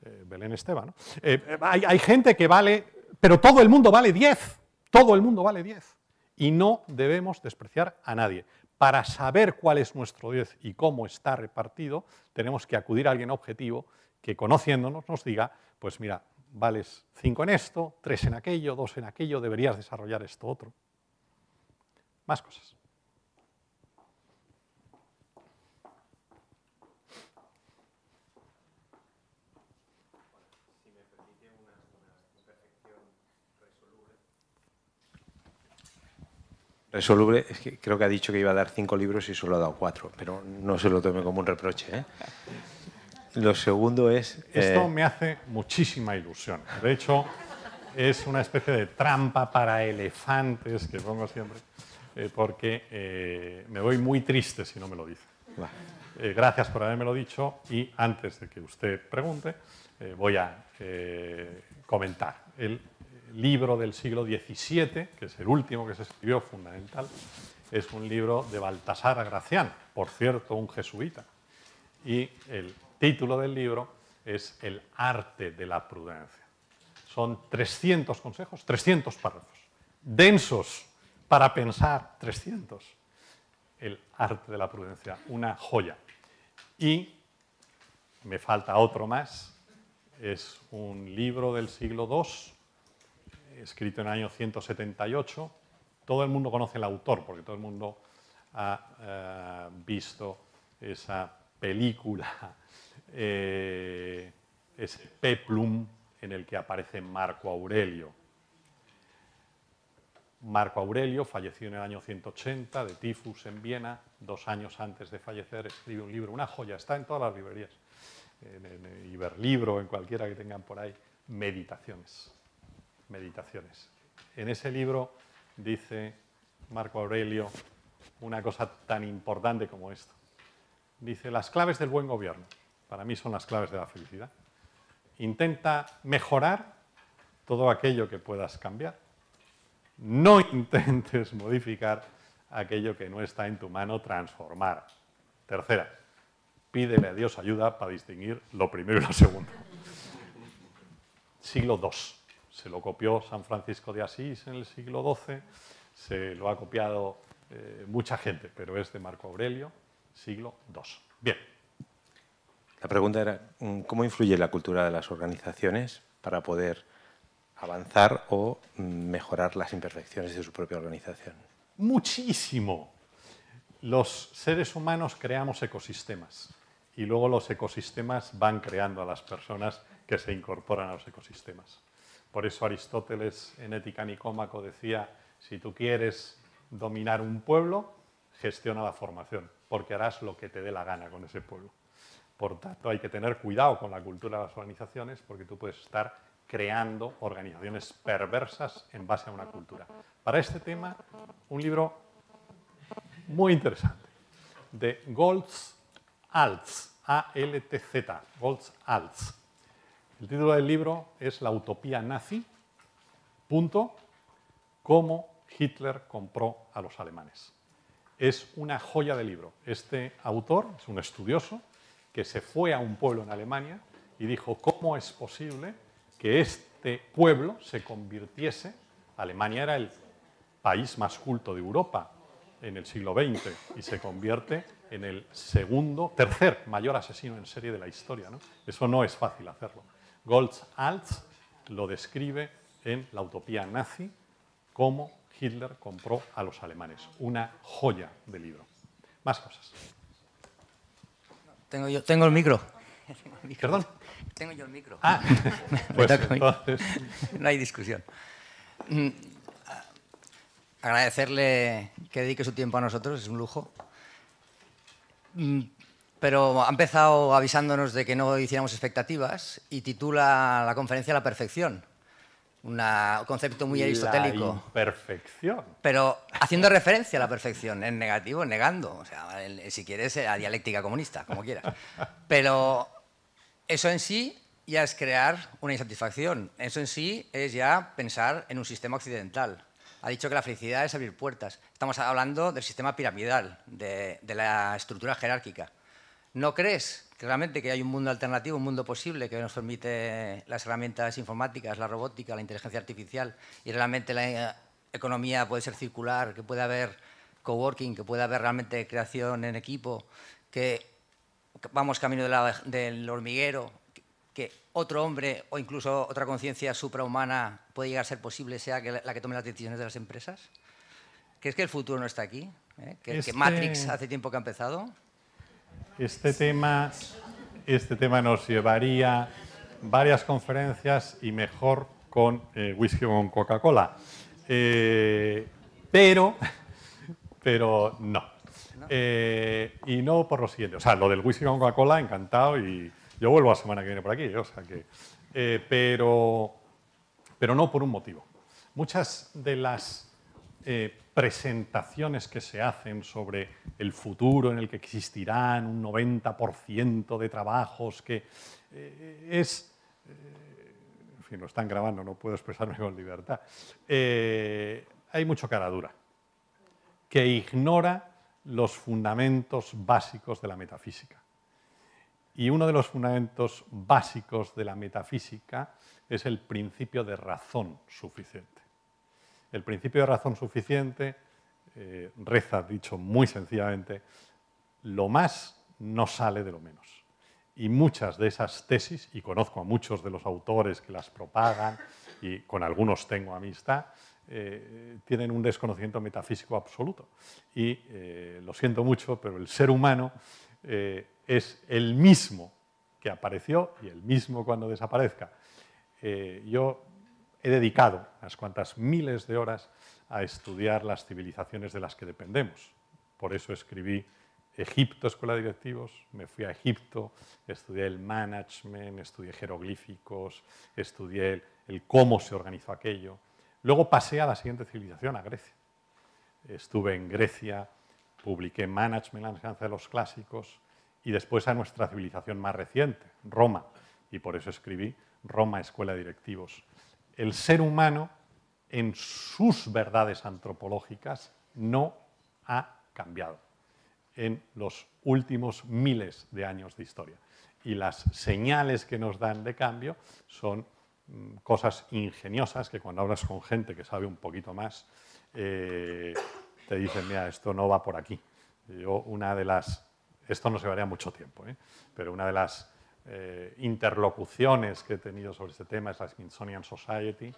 S2: Eh, Belén Esteban, ¿no? Eh, hay, hay gente que vale, pero todo el mundo vale 10. Todo el mundo vale 10. Y no debemos despreciar a nadie. Para saber cuál es nuestro 10 y cómo está repartido, tenemos que acudir a alguien objetivo que conociéndonos nos diga, pues mira, vales cinco en esto, tres en aquello, dos en aquello, deberías desarrollar esto otro. Más cosas. Resoluble, creo que ha dicho que iba a dar cinco libros y solo ha dado cuatro, pero no se lo tome como un reproche. ¿eh? Lo segundo es... Esto eh, me hace muchísima ilusión. De hecho, es una especie de trampa para elefantes que pongo siempre, eh, porque eh, me voy muy triste si no me lo dice. gracias por haberme lo dicho y antes de que usted pregunte, voy a comentar el libro del siglo XVII, que es el último que se escribió, fundamental, es un libro de Baltasar Gracián, por cierto, un jesuita. Y el título del libro es El arte de la prudencia. Son 300 consejos, 300 párrafos, densos para pensar, 300. El arte de la prudencia, una joya. Y me falta otro más, es un libro del siglo II, escrito en el año 178. Todo el mundo conoce el autor, porque todo el mundo ha eh, visto esa película eh, ese peplum en el que aparece Marco Aurelio. Marco Aurelio falleció en el año 180 de tifus en Viena, dos años antes de fallecer escribe un libro, una joya, está en todas las librerías, en, en Iberlibro, en cualquiera que tengan por ahí, Meditaciones. Meditaciones. En ese libro dice Marco Aurelio una cosa tan importante como esto. Dice, las claves del buen gobierno para mí son las claves de la felicidad. Intenta mejorar todo aquello que puedas cambiar. No intentes (laughs) modificar aquello que no está en tu mano transformar. Tercera, pídele a Dios ayuda para distinguir lo primero y lo segundo. siglo II. Se lo copió San Francisco de Asís en el siglo XII, se lo ha copiado eh, mucha gente, pero es de Marco Aurelio, siglo II. Bien, la pregunta era, mm, ¿cómo influye la cultura de las organizaciones para poder avanzar o mm, mejorar las imperfecciones de su propia organización? Muchísimo. Los seres humanos creamos ecosistemas y luego los ecosistemas van creando a las personas que se incorporan a los ecosistemas. Por eso Aristóteles en Ética Nicómaco decía, si tú quieres dominar un pueblo, gestiona la formación, porque harás lo que te dé la gana con ese pueblo. Por tanto, hay que tener cuidado con la cultura de las organizaciones porque tú puedes estar creando organizaciones perversas en base a una cultura. Para este tema, un libro muy interesante de Golds Alts, A-L-T-Z, Golds Alts. El título del libro es La utopía nazi, punto, cómo Hitler compró a los alemanes. Es una joya de libro. Este autor es un estudioso, que se fue a un pueblo en Alemania y dijo, ¿cómo es posible que este pueblo se convirtiese? Alemania era el país más culto de Europa en el siglo XX y se convierte en el segundo, tercer mayor asesino en serie de la historia. Eso no es fácil hacerlo. Golds lo describe en la utopía nazi como Hitler compró a los alemanes. Una joya de libro. Más cosas.
S3: Tengo yo, tengo el micro. ¿Perdón? Tengo yo el micro. Ah. (laughs) Pues, no hay discusión. Mm, agradecerle que dedique su tiempo a nosotros, es un lujo. Mm, pero ha empezado avisándonos de que no hiciéramos expectativas y titula la conferencia La Perfección un concepto muy aristotélico.
S2: perfección.
S3: Pero haciendo referencia a la perfección, en negativo, negando. O sea, si quieres, la dialéctica comunista, como quieras. Pero eso en sí ya es crear una insatisfacción. Eso en sí es ya pensar en un sistema occidental. Ha dicho que la felicidad es abrir puertas. Estamos hablando del sistema piramidal, de, de la estructura jerárquica. ¿No crees Realmente que hay un mundo alternativo, un mundo posible que nos permite las herramientas informáticas, la robótica, la inteligencia artificial y realmente la eh, economía puede ser circular, que puede haber coworking, que puede haber realmente creación en equipo, que vamos camino del hormiguero, que otro hombre o incluso otra conciencia suprahumana puede llegar a ser posible, sea la que tome las decisiones de las empresas? Que es que el futuro no está aquí? ¿Eh? ¿Que, este Matrix hace tiempo que ha empezado?
S2: Este tema, este tema nos llevaría varias conferencias y mejor con eh, whisky con Coca-Cola. Eh, pero, (laughs) pero no. Eh, y no por lo siguiente. O sea, lo del whisky con Coca-Cola, encantado. Y yo vuelvo la semana que viene por aquí. O sea pero, pero no por un motivo. Muchas de las eh, presentaciones que se hacen sobre el futuro en el que existirán un 90% de trabajos que eh, es... Eh, en fin, lo están grabando, no puedo expresarme (laughs) con libertad. hay mucho cara dura que ignora los fundamentos básicos de la metafísica. Y uno de los fundamentos básicos de la metafísica es el principio de razón suficiente. El principio de razón suficiente eh, reza, dicho muy sencillamente, lo más no sale de lo menos. Y muchas de esas tesis, y conozco a muchos de los autores que las propagan, y con algunos tengo amistad, eh, tienen un desconocimiento metafísico absoluto. Y eh, lo siento mucho, pero el ser humano es el mismo que apareció y el mismo cuando desaparezca. yo he dedicado unas cuantas miles de horas a estudiar las civilizaciones de las que dependemos. Por eso escribí Egipto, Escuela de Directivos, me fui a Egipto, estudié el management, estudié jeroglíficos, estudié el, cómo se organizó aquello. Luego pasé a la siguiente civilización, a Grecia. Estuve en Grecia, publiqué Management, la enseñanza de los clásicos, y después a nuestra civilización más reciente, Roma. Y por eso escribí Roma, Escuela de Directivos el ser humano en sus verdades antropológicas no ha cambiado en los últimos miles de años de historia. Y las señales que nos dan de cambio son mm, cosas ingeniosas que cuando hablas con gente que sabe un poquito más, eh, te dicen, mira, esto no va por aquí. Yo una de las, esto no se varía mucho tiempo, ¿eh? pero una de las eh, interlocuciones que he tenido sobre este tema es la Smithsonian Society,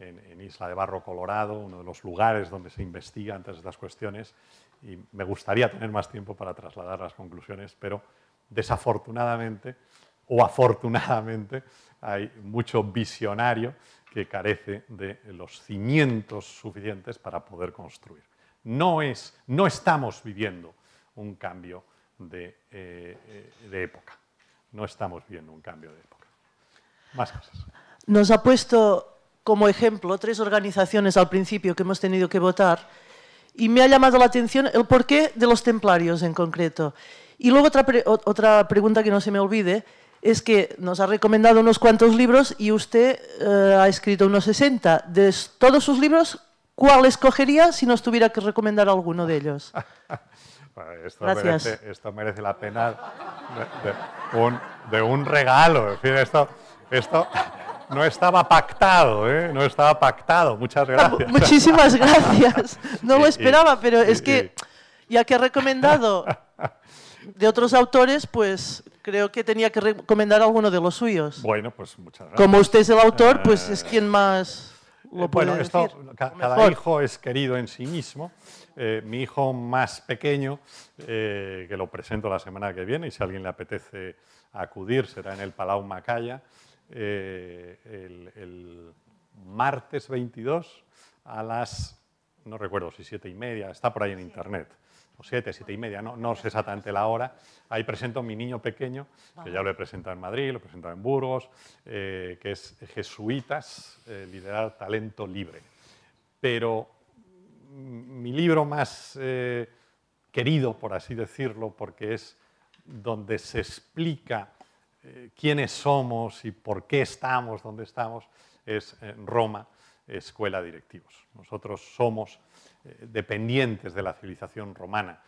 S2: en, Isla de Barro, Colorado, uno de los lugares donde se investigan todas estas cuestiones. Y me gustaría tener más tiempo para trasladar las conclusiones, pero desafortunadamente o afortunadamente hay mucho visionario que carece de los cimientos suficientes para poder construir. No, es, no estamos viviendo un cambio de eh, eh, época no estamos viendo un cambio de época. Más cosas.
S3: Nos ha puesto como ejemplo tres organizaciones al principio que hemos tenido que votar y me ha llamado la atención el porqué de los templarios en concreto. Y luego otra, pregunta que no se me olvide es que nos ha recomendado unos cuantos libros y usted eh, ha escrito unos 60. De todos sus libros, ¿cuál escogería si nos tuviera que recomendar alguno de ellos?
S2: (laughs) Esto, Merece, esto merece la pena de, un, regalo. En esto, esto no estaba pactado, ¿eh? No estaba pactado. Muchas ah, gracias. Muchísimas gracias.
S3: No (laughs) lo esperaba,
S2: pero es que ya que ha recomendado de otros autores, pues creo que tenía que recomendar alguno de los suyos. Bueno, pues muchas
S3: gracias. Como usted es el autor, pues
S2: eh, es quien más lo puede decir. Cada hijo es querido en sí mismo. Eh, mi hijo más pequeño, eh, que lo presento la semana que viene y si a alguien le apetece acudir será en el Palau Macaya, eh, el, martes 22 a las, no recuerdo si siete y media, está por ahí en internet o siete, siete y media, no, no sé exactamente la hora. Ahí presento mi niño pequeño, que ya lo he presentado en Madrid, lo he presentado en Burgos, que es Jesuitas, liderar talento libre. Pero mi libro más eh, querido, por así decirlo, porque es donde se explica eh, quiénes somos y por qué estamos donde estamos, es en Roma, Escuela Directivos. Nosotros somos eh, dependientes de la civilización romana.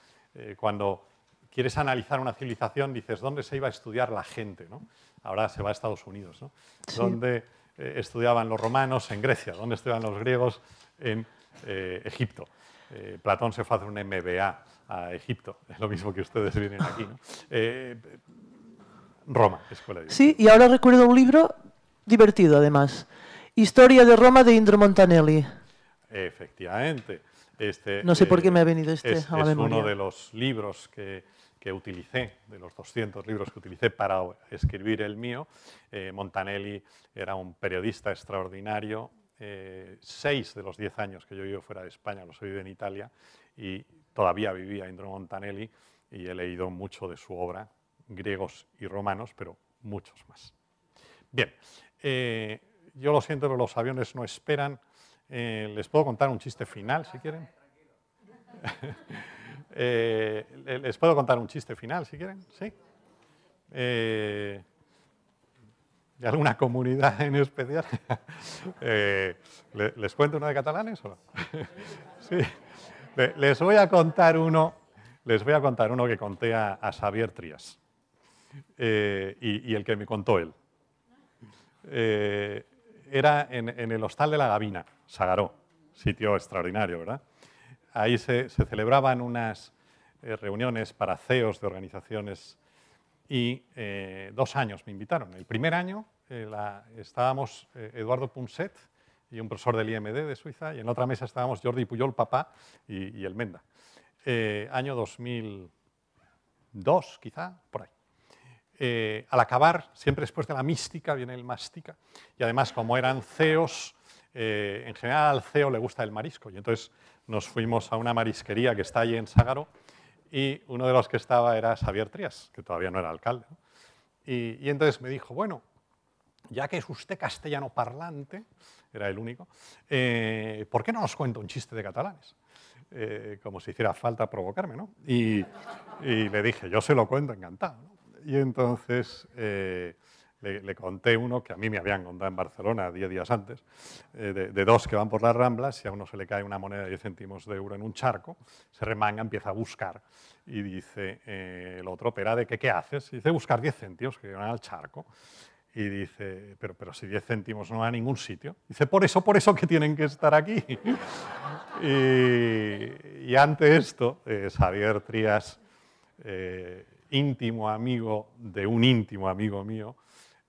S2: cuando quieres analizar una civilización, dices, ¿dónde se iba a estudiar la gente? ¿no? Ahora se va a Estados Unidos. ¿no? ¿Dónde estudiaban los romanos? En Grecia. ¿Dónde estudiaban los griegos? En eh, Egipto. Eh, Platón se fue a un MBA a Egipto, es lo mismo que ustedes vienen aquí. Eh, Roma, escuela de Sí, y ahora
S3: recuerdo un libro divertido además,
S2: Historia de Roma de Indro Montanelli. Efectivamente. Este, no sé por qué me ha venido este a la es uno de los libros que, que utilicé, de los 200 libros que utilicé para escribir el mío, Montanelli era un periodista extraordinario, eh, seis de los diez años que yo vivido fuera de España, los he vivido en Italia y todavía vivía Indro Montanelli y he leído mucho de su obra, griegos y romanos, pero muchos más. Bien, eh, yo lo siento, pero los aviones no esperan. Eh, les puedo contar un chiste final, si quieren. (laughs) les puedo contar un chiste final, si quieren, ¿sí? de alguna comunidad en especial. (laughs) Eh, ¿Les cuento uno de catalanes (laughs) sí. Les voy a contar uno, les voy a contar uno que conté a, Xavier Trias eh, y, el que me contó él. Eh, era en, el Hostal de la Gavina, Sagaró, sitio extraordinario, ¿verdad? Ahí se, se celebraban unas reuniones para CEOs de organizaciones y eh, dos años me invitaron. El primer año eh, la, estábamos eh, Eduardo Punset y un profesor del IMD de Suiza, y en otra mesa estábamos Jordi Puyol, papá, y, el Menda. año 2002, quizá, por ahí. al acabar, siempre después de la mística, viene el mástica y además como eran CEOs, en general al CEO le gusta el marisco, y entonces nos fuimos a una marisquería que está allí en Ságaro, y uno de los que estaba era Xavier Trias, que todavía no era alcalde. Y, entonces me dijo, bueno, ya que es usted castellano parlante, era el único, eh, ¿por qué no nos cuenta un chiste de catalanes? Eh, como si hiciera falta provocarme, ¿no? Y, le dije, yo se lo cuento, encantado. Y entonces... Eh, le, conté uno que a mí me habían contado en Barcelona 10 días antes, eh, de, dos que van por las ramblas, y a uno se le cae una moneda de 10 céntimos de euro en un charco, se remanga, empieza a buscar y dice eh, el otro, pero ¿de qué, qué haces? Y dice, buscar 10 céntimos que llevan al charco. Y dice, pero, pero si 10 céntimos no va a ningún sitio. Dice, por eso, por eso que tienen que estar aquí. (laughs) y, ante esto, eh, Xavier Trías, íntimo amigo de un íntimo amigo mío,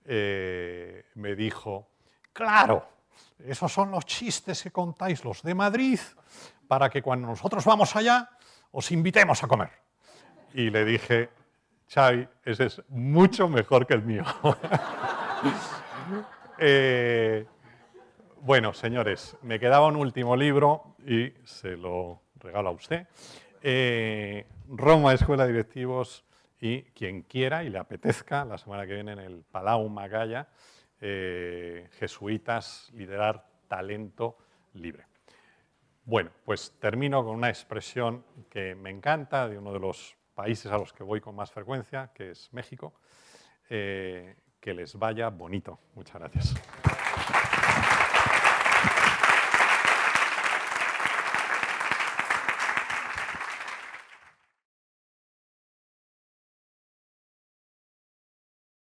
S2: eh, me dijo, claro, esos son los chistes que contáis los de Madrid para que cuando nosotros vamos allá os invitemos a comer. Y le dije, Xavi, ese es mucho mejor que el mío. (laughs) Eh, bueno, señores, me quedaba un último libro y se lo regalo a usted. Eh, Roma Escuela de Directivos y quien quiera y le apetezca, la semana que viene en el Palau Magalla, eh, Jesuitas, liderar talento libre. Bueno, pues termino con una expresión que me encanta de uno de los países a los que voy con más frecuencia, que es México. Eh, que les vaya bonito. Muchas gracias.